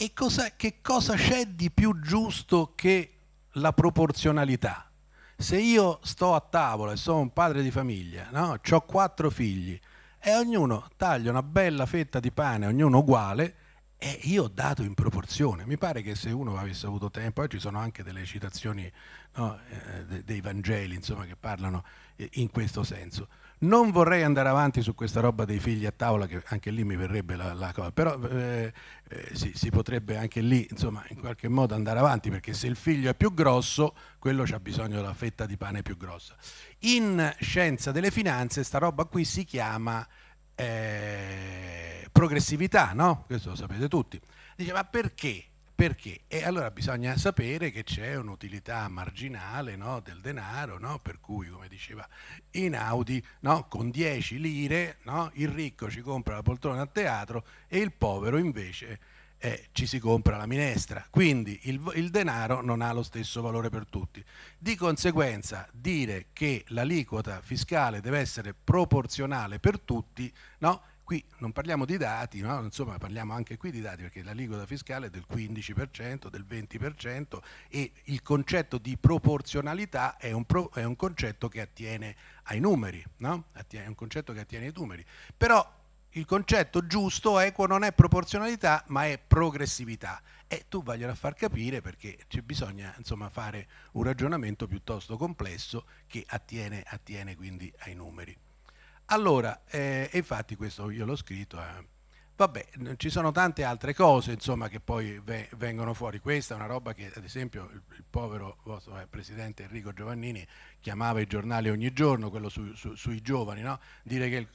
e cosa, che cosa c'è di più giusto che la proporzionalità? Se io sto a tavola e sono un padre di famiglia, no? ho quattro figli e ognuno taglia una bella fetta di pane, ognuno uguale, e io ho dato in proporzione. Mi pare che se uno avesse avuto tempo, poi ci sono anche delle citazioni no, eh, dei Vangeli insomma, che parlano eh, in questo senso. Non vorrei andare avanti su questa roba dei figli a tavola, che anche lì mi verrebbe la, la cosa, però eh, eh, sì, si potrebbe anche lì, insomma, in qualche modo andare avanti, perché se il figlio è più grosso, quello ha bisogno della fetta di pane più grossa. In scienza delle finanze, sta roba qui si chiama eh, progressività, no? Questo lo sapete tutti. Dice, ma perché? Perché? E allora bisogna sapere che c'è un'utilità marginale no, del denaro, no? per cui, come diceva Inaudi, no, con 10 lire il ricco ci compra la poltrona a teatro e il povero invece eh, ci si compra la minestra. Quindi il, il denaro non ha lo stesso valore per tutti. Di conseguenza dire che l'aliquota fiscale deve essere proporzionale per tutti no, Qui non parliamo di dati, no? insomma parliamo anche qui di dati perché la liquida fiscale è del 15%, del 20% e il concetto di proporzionalità è un, pro, è un concetto che attiene ai numeri, no? è un concetto che attiene ai numeri. Però il concetto giusto, equo, non è proporzionalità ma è progressività e tu vaglielo a far capire perché bisogna insomma, fare un ragionamento piuttosto complesso che attiene, attiene quindi ai numeri. Allora, eh, infatti questo io l'ho scritto, eh. vabbè, ci sono tante altre cose insomma, che poi ve vengono fuori, questa è una roba che ad esempio il, il povero vostro, eh, presidente Enrico Giovannini chiamava i giornali ogni giorno, quello su, su, sui giovani, no? dire che... Il,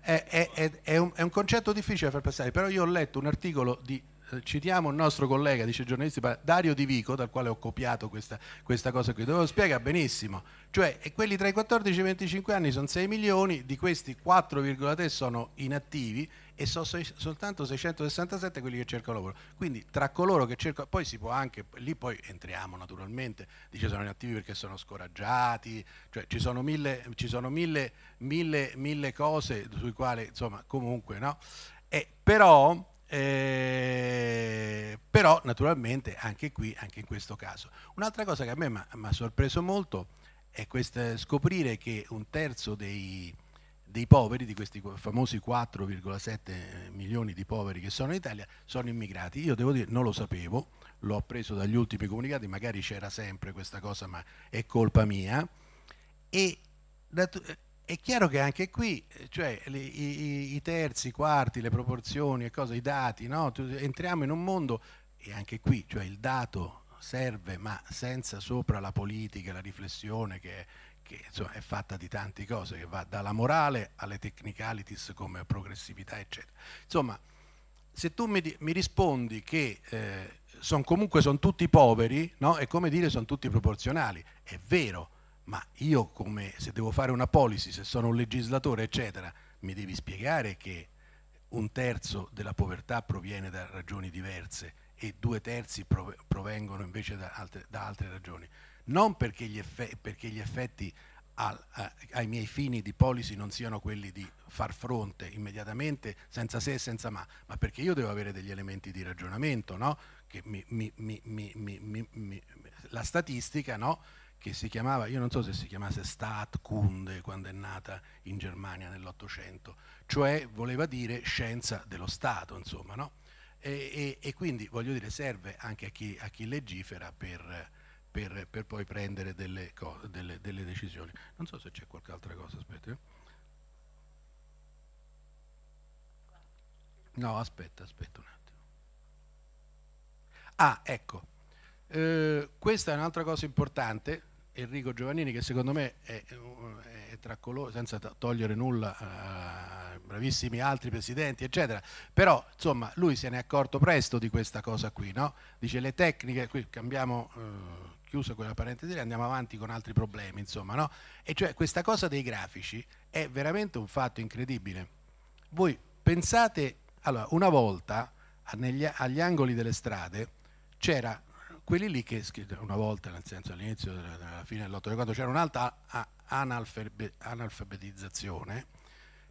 è, è, è, un, è un concetto difficile da far passare, però io ho letto un articolo di eh, citiamo un nostro collega, dice il giornalista Dario Di Vico, dal quale ho copiato questa, questa cosa qui, dove lo spiega benissimo, cioè quelli tra i 14 e i 25 anni sono 6 milioni, di questi 4,3 sono inattivi e sono soltanto 667 quelli che cercano lavoro. Quindi tra coloro che cercano, poi si può anche, lì poi entriamo naturalmente, dice sono inattivi perché sono scoraggiati, cioè ci sono mille, ci sono mille, mille, mille cose sui quali insomma comunque no? Eh, però eh, però naturalmente anche qui, anche in questo caso. Un'altra cosa che a me mi ha sorpreso molto è questa, scoprire che un terzo dei, dei poveri, di questi famosi 4,7 eh, milioni di poveri che sono in Italia, sono immigrati. Io devo dire, non lo sapevo, l'ho appreso dagli ultimi comunicati, magari c'era sempre questa cosa, ma è colpa mia. E è chiaro che anche qui, eh, cioè, i, i, terzi, i quarti, le proporzioni, cose, i dati, no? entriamo in un mondo e anche qui cioè, il dato serve, ma senza sopra la politica, la riflessione che, che insomma, è fatta di tante cose, che va dalla morale alle technicalities come progressività, eccetera. Insomma, se tu mi, mi rispondi che eh, son, comunque sono tutti poveri, no? è come dire sono tutti proporzionali, è vero ma io come se devo fare una policy, se sono un legislatore, eccetera, mi devi spiegare che un terzo della povertà proviene da ragioni diverse e due terzi provengono invece da altre, da altre ragioni. Non perché gli, effetti, perché gli effetti al, a, ai miei fini di policy non siano quelli di far fronte immediatamente, senza se e senza ma, ma perché io devo avere degli elementi di ragionamento, no? mi, mi, mi, la statistica, no? che si chiamava, io non so se si chiamasse Staatkunde quando è nata in Germania nell'Ottocento, cioè voleva dire scienza dello Stato, insomma, no? E, e, e quindi, voglio dire, serve anche a chi, a chi legifera per, per, per, poi prendere delle, cose, delle, delle, decisioni. Non so se c'è qualche altra cosa, aspetta. Eh. No, aspetta, aspetta un attimo. Ah, ecco, eh, questa è un'altra cosa importante Enrico Giovannini che secondo me è, è tra coloro, senza togliere nulla a bravissimi altri presidenti eccetera, però insomma lui se ne è accorto presto di questa cosa qui, no? dice le tecniche, qui cambiamo, eh, chiuso quella parentesi andiamo avanti con altri problemi insomma, no? e cioè questa cosa dei grafici è veramente un fatto incredibile, voi pensate, allora una volta negli, agli angoli delle strade c'era quelli lì che una volta, nel senso all'inizio alla fine dell'Ottocento, quando c'era un'alta analfabetizzazione,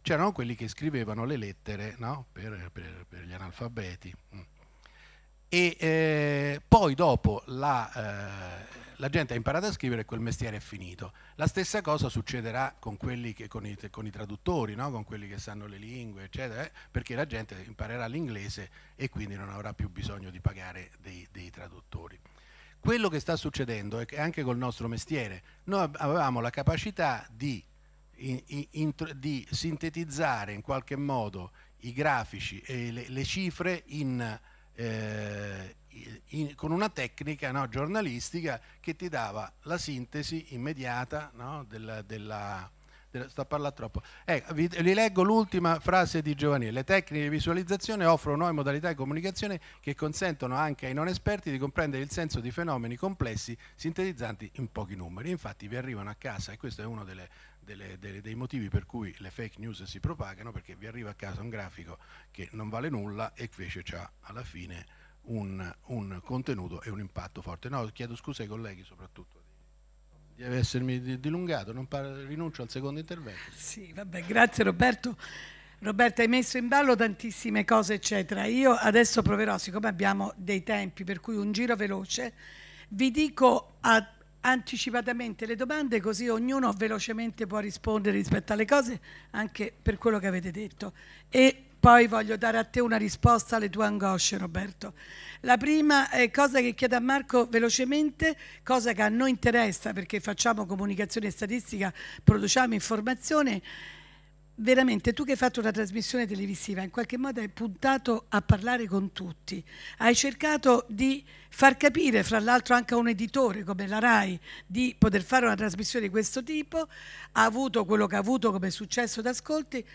c'erano quelli che scrivevano le lettere no? per, per, per, gli analfabeti. Mm e eh, poi dopo la, eh, la, gente ha imparato a scrivere e quel mestiere è finito. La stessa cosa succederà con, che, con, i, con i, traduttori, no? con quelli che sanno le lingue, eccetera, eh? perché la gente imparerà l'inglese e quindi non avrà più bisogno di pagare dei, dei traduttori. Quello che sta succedendo è che anche col nostro mestiere noi avevamo la capacità di, in, in, di sintetizzare in qualche modo i grafici e le, le cifre in eh, in, con una tecnica no, giornalistica che ti dava la sintesi immediata no, della, della sto a parlare troppo. Eh, vi, vi leggo l'ultima frase di Giovanni. Le tecniche di visualizzazione offrono nuove modalità di comunicazione che consentono anche ai non esperti di comprendere il senso di fenomeni complessi sintetizzanti in pochi numeri. Infatti vi arrivano a casa, e questo è uno delle, delle, delle, dei motivi per cui le fake news si propagano, perché vi arriva a casa un grafico che non vale nulla e invece ha alla fine un, un contenuto e un impatto forte. No, chiedo scusa ai colleghi soprattutto di essermi dilungato, parlo, rinuncio al secondo intervento. Sì, vabbè, grazie Roberto. Roberto, hai messo in ballo tantissime cose, eccetera. Io adesso proverò, siccome abbiamo dei tempi, per cui un giro veloce, vi dico a, anticipatamente le domande, così ognuno velocemente può rispondere rispetto alle cose, anche per quello che avete detto. E poi voglio dare a te una risposta alle tue angosce, Roberto. La prima cosa che chiedo a Marco velocemente, cosa che a noi interessa perché facciamo comunicazione e statistica, produciamo informazione, veramente tu che hai fatto una trasmissione televisiva, in qualche modo hai puntato a parlare con tutti, hai cercato di far capire, fra l'altro anche a un editore come la RAI, di poter fare una trasmissione di questo tipo, ha avuto quello che ha avuto come successo d'ascolti. ascolti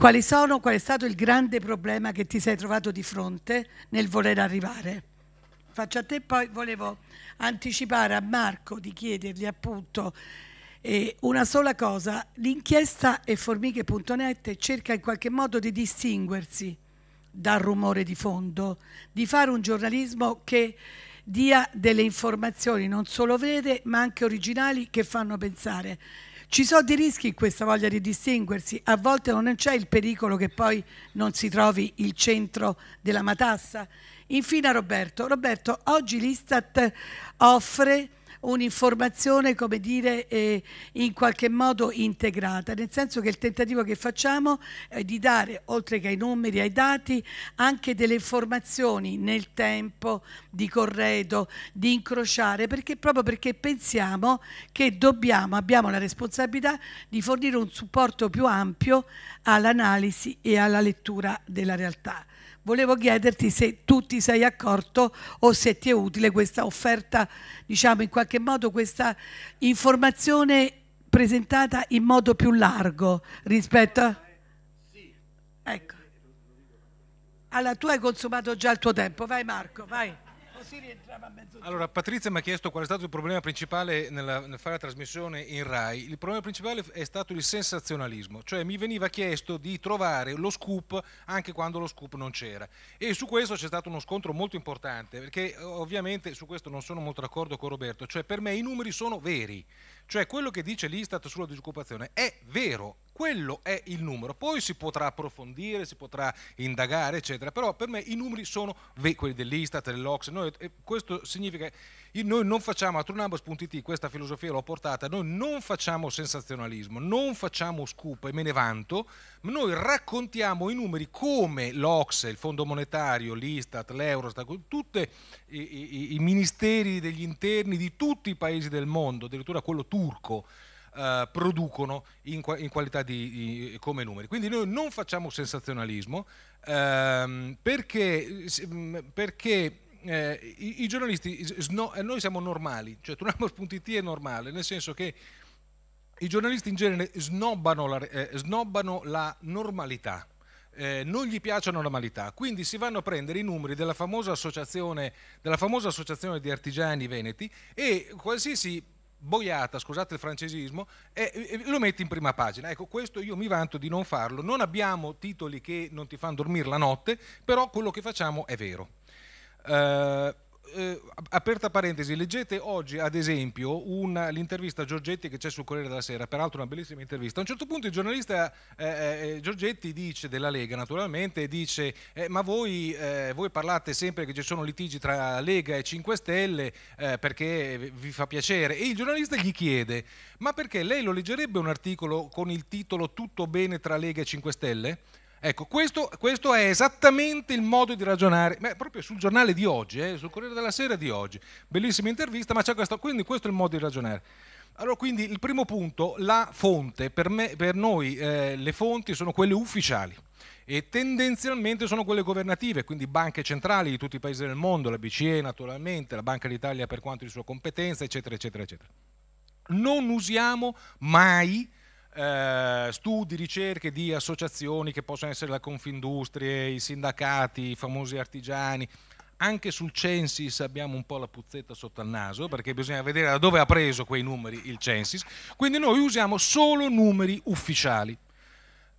quali sono, qual è stato il grande problema che ti sei trovato di fronte nel voler arrivare? Faccio a te poi, volevo anticipare a Marco di chiedergli appunto eh, una sola cosa, l'inchiesta e formiche.net cerca in qualche modo di distinguersi dal rumore di fondo, di fare un giornalismo che dia delle informazioni non solo vere ma anche originali che fanno pensare. Ci sono dei rischi in questa voglia di distinguersi, a volte non c'è il pericolo che poi non si trovi il centro della matassa. Infine Roberto, Roberto oggi l'Istat offre un'informazione, come dire, eh, in qualche modo integrata, nel senso che il tentativo che facciamo è di dare, oltre che ai numeri, ai dati, anche delle informazioni nel tempo, di corredo, di incrociare, perché, proprio perché pensiamo che dobbiamo, abbiamo la responsabilità di fornire un supporto più ampio all'analisi e alla lettura della realtà volevo chiederti se tu ti sei accorto o se ti è utile questa offerta, diciamo in qualche modo questa informazione presentata in modo più largo rispetto a... Ecco. Allora, tu hai consumato già il tuo tempo, vai Marco, vai così rientrava a mezzogiorno. Allora, Patrizia mi ha chiesto qual è stato il problema principale nella, nel fare la trasmissione in Rai. Il problema principale è stato il sensazionalismo, cioè mi veniva chiesto di trovare lo scoop anche quando lo scoop non c'era. E su questo c'è stato uno scontro molto importante, perché eh, ovviamente su questo non sono molto d'accordo con Roberto, cioè per me i numeri sono veri, cioè quello che dice l'Istat sulla disoccupazione è vero, quello è il numero. Poi si potrà approfondire, si potrà indagare, eccetera, però per me i numeri sono quelli dell'Istat, dell'Ox, noi, questo significa che noi non facciamo, a Trunambos.it questa filosofia l'ho portata, noi non facciamo sensazionalismo, non facciamo scoop e me ne vanto, noi raccontiamo i numeri come l'Ox, il Fondo Monetario, l'Istat, l'Eurostat, tutti i, i, i ministeri degli interni di tutti i paesi del mondo, addirittura quello turco, eh, producono in, in qualità di, di, come numeri. Quindi noi non facciamo sensazionalismo ehm, perché, perché eh, i, i, giornalisti, sno, eh, noi siamo normali, cioè Tornamos.it è normale, nel senso che i giornalisti in genere snobbano la, eh, snobbano la normalità. Eh, non gli piacciono la normalità, quindi si vanno a prendere i numeri della famosa associazione, della famosa associazione di artigiani veneti e qualsiasi boiata, scusate il francesismo, e, lo metti in prima pagina. Ecco, questo io mi vanto di non farlo. Non abbiamo titoli che non ti fanno dormire la notte, però quello che facciamo è vero. Uh, eh, aperta parentesi, leggete oggi ad esempio una, l'intervista a Giorgetti che c'è sul Corriere della Sera, peraltro una bellissima intervista. A un certo punto il giornalista eh, eh, eh Giorgetti dice, della Lega naturalmente, dice eh, ma voi, eh, voi, parlate sempre che ci sono litigi tra Lega e 5 Stelle perché vi fa piacere e il giornalista gli chiede ma perché lei lo leggerebbe un articolo con il titolo Tutto bene tra Lega e 5 Stelle? Ecco, questo, questo, è esattamente il modo di ragionare, Beh, proprio sul giornale di oggi, eh, sul Corriere della Sera di oggi, bellissima intervista, ma c'è questo, quindi questo è il modo di ragionare. Allora, quindi il primo punto, la fonte, per, me, per noi eh, le fonti sono quelle ufficiali e tendenzialmente sono quelle governative, quindi banche centrali di tutti i paesi del mondo, la BCE naturalmente, la Banca d'Italia per quanto di sua competenza, eccetera, eccetera, eccetera. Non usiamo mai eh, studi, ricerche di associazioni che possono essere la Confindustria, i sindacati, i famosi artigiani. Anche sul Censis abbiamo un po' la puzzetta sotto al naso perché bisogna vedere da dove ha preso quei numeri il Censis. Quindi noi usiamo solo numeri ufficiali.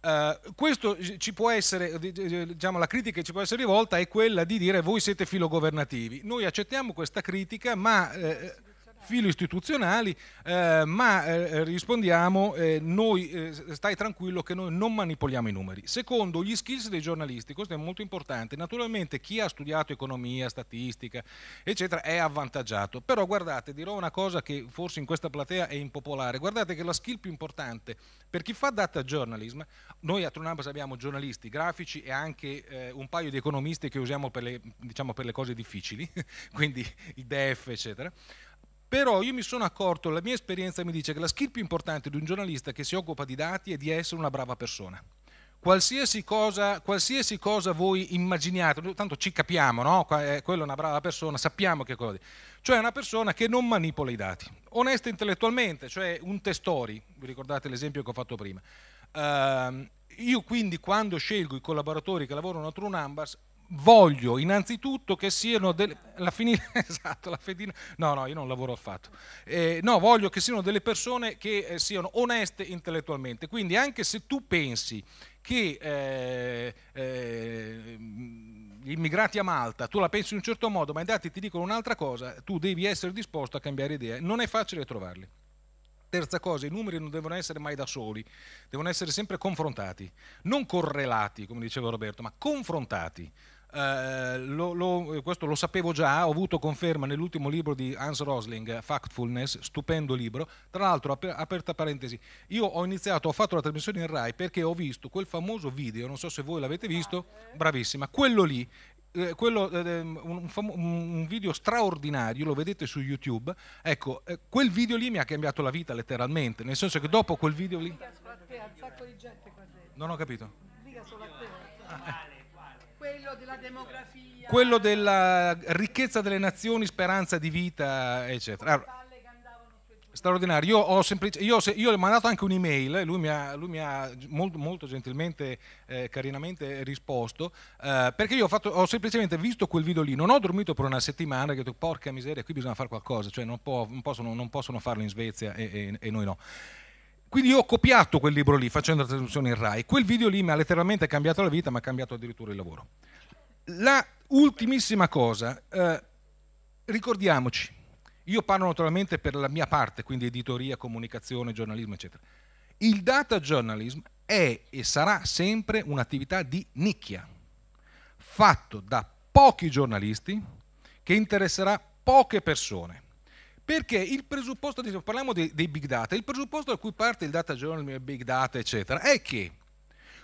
Uh, questo ci può essere, diciamo, la critica che ci può essere rivolta è quella di dire voi siete filogovernativi. Noi accettiamo questa critica, ma eh, filo istituzionali, eh, ma eh, rispondiamo, eh, noi, eh, stai tranquillo che noi non manipoliamo i numeri. Secondo, gli skills dei giornalisti, questo è molto importante, naturalmente chi ha studiato economia, statistica, eccetera, è avvantaggiato, però guardate, dirò una cosa che forse in questa platea è impopolare, guardate che la skill più importante per chi fa data journalism, noi a Trunambas abbiamo giornalisti, grafici e anche eh, un paio di economisti che usiamo per le, diciamo, per le cose difficili, quindi il DEF, eccetera, però io mi sono accorto, la mia esperienza mi dice che la skill più importante di un giornalista che si occupa di dati è di essere una brava persona. Qualsiasi cosa, qualsiasi cosa, voi immaginiate, tanto ci capiamo, no? Eh, quello è una brava persona, sappiamo che cioè, è quello Cioè una persona che non manipola i dati, onesta intellettualmente, cioè un testori, vi ricordate l'esempio che ho fatto prima. Uh, io quindi quando scelgo i collaboratori che lavorano a True Numbers voglio innanzitutto che siano delle... La finina, esatto, la fedina... No, no, io non lavoro affatto. Eh, no, voglio che siano delle persone che eh, siano oneste intellettualmente. Quindi anche se tu pensi che eh, eh, gli immigrati a Malta, tu la pensi in un certo modo, ma i dati ti dicono un'altra cosa, tu devi essere disposto a cambiare idea. Non è facile trovarli. Terza cosa, i numeri non devono essere mai da soli, devono essere sempre confrontati, non correlati, come diceva Roberto, ma confrontati eh, lo, lo, questo lo sapevo già, ho avuto conferma nell'ultimo libro di Hans Rosling, Factfulness, stupendo libro, tra l'altro ap aperta parentesi, io ho iniziato, ho fatto la trasmissione in Rai perché ho visto quel famoso video, non so se voi l'avete visto, ah, bravissima, quello lì, eh, quello, eh, eh un, un, video straordinario, lo vedete su YouTube. Ecco, eh, quel video lì mi ha cambiato la vita letteralmente, nel senso che dopo quel video lì... Non ho capito. solo a Ah, eh. Quello della demografia. Quello della ricchezza delle nazioni, speranza di vita, eccetera straordinario. Io ho, semplice, io, io ho mandato anche un'email, lui mi ha, lui mi ha molto, molto, gentilmente, eh, carinamente risposto, eh, perché io ho, fatto, ho, semplicemente visto quel video lì, non ho dormito per una settimana, e ho detto porca miseria, qui bisogna fare qualcosa, cioè non, può, non, possono, non possono, farlo in Svezia e, e, e noi no. Quindi io ho copiato quel libro lì facendo la traduzione in RAI, quel video lì mi ha letteralmente cambiato la vita, mi ha cambiato addirittura il lavoro. La ultimissima cosa, eh, ricordiamoci, io parlo naturalmente per la mia parte, quindi editoria, comunicazione, giornalismo, eccetera. Il data journalism è e sarà sempre un'attività di nicchia, fatto da pochi giornalisti che interesserà poche persone. Perché il presupposto, esempio, parliamo dei, dei, big data, il presupposto da cui parte il data journal, il big data, eccetera, è che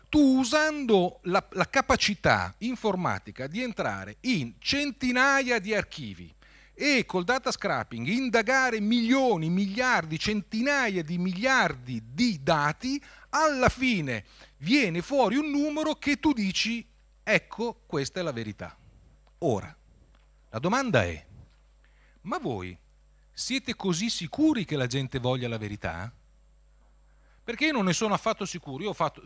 tu usando la, la capacità informatica di entrare in centinaia di archivi, e col data scrapping indagare milioni, miliardi, centinaia di miliardi di dati, alla fine viene fuori un numero che tu dici, ecco, questa è la verità. Ora, la domanda è, ma voi siete così sicuri che la gente voglia la verità? Perché io non ne sono affatto sicuro. Io fatto,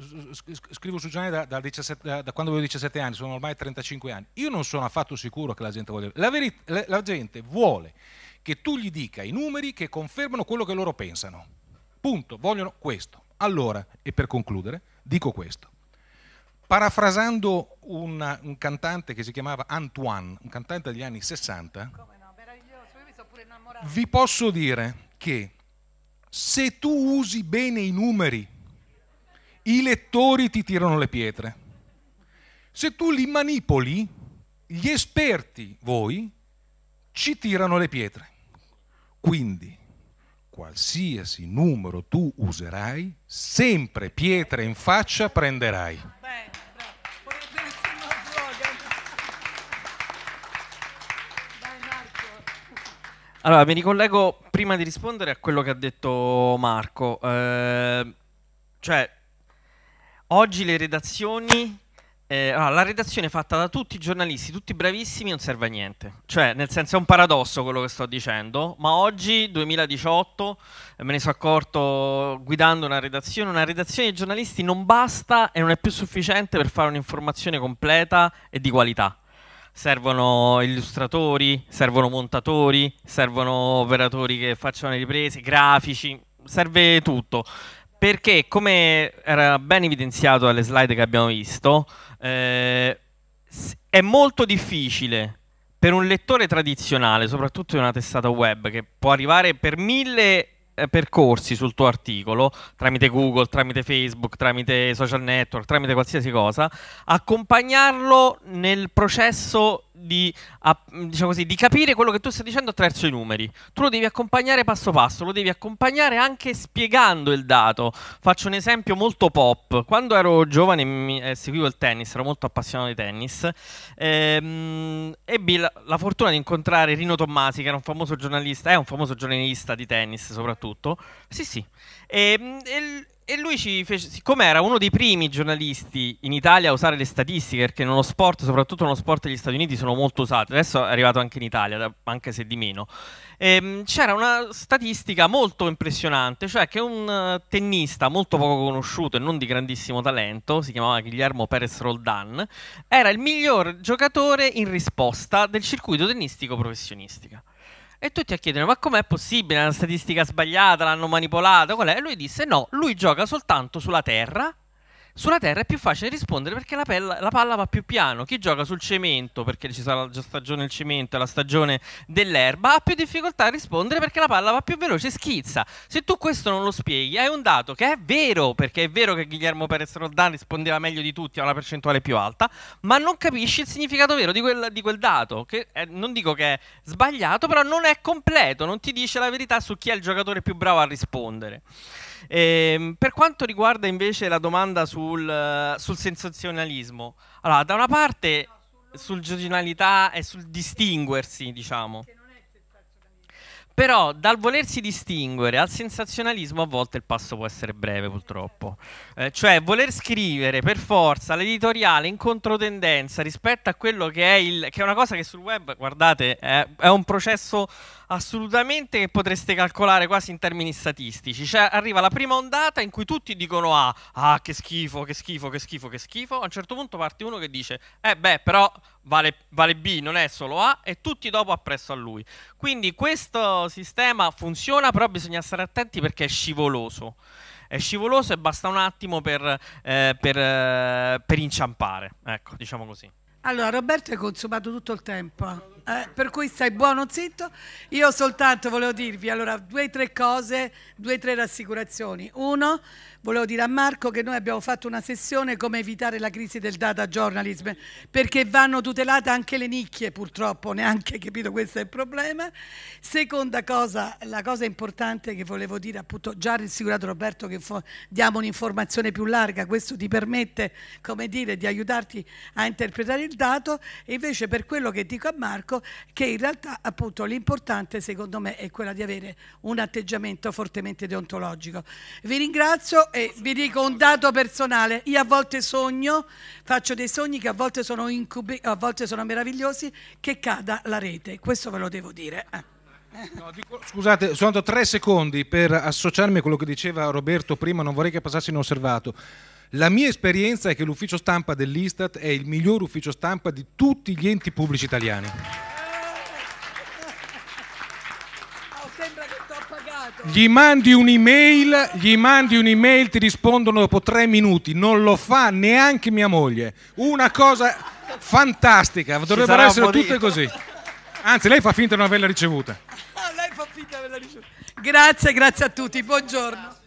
scrivo su giornale da, da, 17, da, da, quando avevo 17 anni, sono ormai 35 anni. Io non sono affatto sicuro che la gente voglia. La, verità. la, la gente vuole che tu gli dica i numeri che confermano quello che loro pensano. Punto. Vogliono questo. Allora, e per concludere, dico questo. Parafrasando una, un cantante che si chiamava Antoine, un cantante degli anni 60, vi posso dire che se tu usi bene i numeri, i lettori ti tirano le pietre. Se tu li manipoli, gli esperti, voi, ci tirano le pietre. Quindi, qualsiasi numero tu userai, sempre pietre in faccia prenderai. Beh. Allora, mi ricollego prima di rispondere a quello che ha detto Marco. Eh, cioè, oggi le redazioni... Eh, allora, la redazione fatta da tutti i giornalisti, tutti bravissimi, non serve a niente. Cioè, nel senso è un paradosso quello che sto dicendo, ma oggi, 2018, eh, me ne sono accorto guidando una redazione, una redazione di giornalisti non basta e non è più sufficiente per fare un'informazione completa e di qualità servono illustratori, servono montatori, servono operatori che facciano le riprese, grafici, serve tutto. Perché, come era ben evidenziato dalle slide che abbiamo visto, eh, è molto difficile per un lettore tradizionale, soprattutto in una testata web, che può arrivare per mille eh, percorsi sul tuo articolo tramite Google, tramite Facebook, tramite social network, tramite qualsiasi cosa, accompagnarlo nel processo di, diciamo così, di, capire quello che tu stai dicendo attraverso i numeri. Tu lo devi accompagnare passo passo, lo devi accompagnare anche spiegando il dato. Faccio un esempio molto pop. Quando ero giovane mi, eh, seguivo il tennis, ero molto appassionato di tennis. Ehm, ebbi la, la, fortuna di incontrare Rino Tommasi, che era un famoso giornalista, è un famoso giornalista di tennis soprattutto. Sì, sì. Ehm, e, e e lui ci fece, siccome era uno dei primi giornalisti in Italia a usare le statistiche, perché nello sport, soprattutto nello sport degli Stati Uniti, sono molto usate, adesso è arrivato anche in Italia, anche se di meno, ehm, c'era una statistica molto impressionante, cioè che un eh, tennista molto poco conosciuto e non di grandissimo talento, si chiamava Guillermo Perez Roldan, era il miglior giocatore in risposta del circuito tennistico professionistico. E tutti a chiedere: ma com'è possibile? È una statistica sbagliata, l'hanno manipolata? Qual è? E lui disse: no, lui gioca soltanto sulla terra sulla terra è più facile rispondere perché la, pella, la, palla va più piano. Chi gioca sul cemento, perché ci sarà la stagione del cemento e la stagione dell'erba, ha più difficoltà a rispondere perché la palla va più veloce, e schizza. Se tu questo non lo spieghi, hai un dato che è vero, perché è vero che Guillermo Perez Roldan rispondeva meglio di tutti a una percentuale più alta, ma non capisci il significato vero di quel, di quel dato, che è, non dico che è sbagliato, però non è completo, non ti dice la verità su chi è il giocatore più bravo a rispondere. Ehm, per quanto riguarda invece la domanda sul, sul sensazionalismo, allora, da una parte sul originalità e sul distinguersi, diciamo. Però dal volersi distinguere al sensazionalismo a volte il passo può essere breve purtroppo. Eh, cioè voler scrivere per forza l'editoriale in controtendenza rispetto a quello che è il... che è una cosa che sul web, guardate, è, è un processo assolutamente che potreste calcolare quasi in termini statistici. Cioè, arriva la prima ondata in cui tutti dicono ah, ah, che schifo, che schifo, che schifo, che schifo. A un certo punto parte uno che dice, eh beh, però vale, vale B, non è solo A, e tutti dopo appresso a lui. Quindi questo sistema funziona, però bisogna stare attenti perché è scivoloso. È scivoloso e basta un attimo per, eh, per, eh, per inciampare, ecco, diciamo così. Allora, Roberto hai consumato tutto il tempo. Eh, per cui stai buono zitto. Io soltanto volevo dirvi allora due o tre cose, due o tre rassicurazioni. Uno, volevo dire a Marco che noi abbiamo fatto una sessione come evitare la crisi del data journalism, perché vanno tutelate anche le nicchie purtroppo, neanche capito questo è il problema. Seconda cosa, la cosa importante che volevo dire, appunto già rassicurato Roberto che diamo un'informazione più larga, questo ti permette, come dire, di aiutarti a interpretare il dato, e invece per quello che dico a Marco, che in realtà appunto l'importante secondo me è quella di avere un atteggiamento fortemente deontologico. Vi ringrazio, e vi dico un dato personale, io a volte sogno, faccio dei sogni che a volte sono incubi, a volte sono meravigliosi, che cada la rete, questo ve lo devo dire. Eh. No, dico, scusate, sono andato tre secondi per associarmi a quello che diceva Roberto prima, non vorrei che passasse inosservato. La mia esperienza è che l'ufficio stampa dell'Istat è il miglior ufficio stampa di tutti gli enti pubblici italiani. Gli mandi un'email, gli mandi un'email, ti rispondono dopo tre minuti. Non lo fa neanche mia moglie. Una cosa fantastica, dovrebbero essere tutte così. Anzi, lei fa finta di non averla ricevuta. lei fa finta di averla ricevuta. Grazie, grazie a tutti. Buongiorno.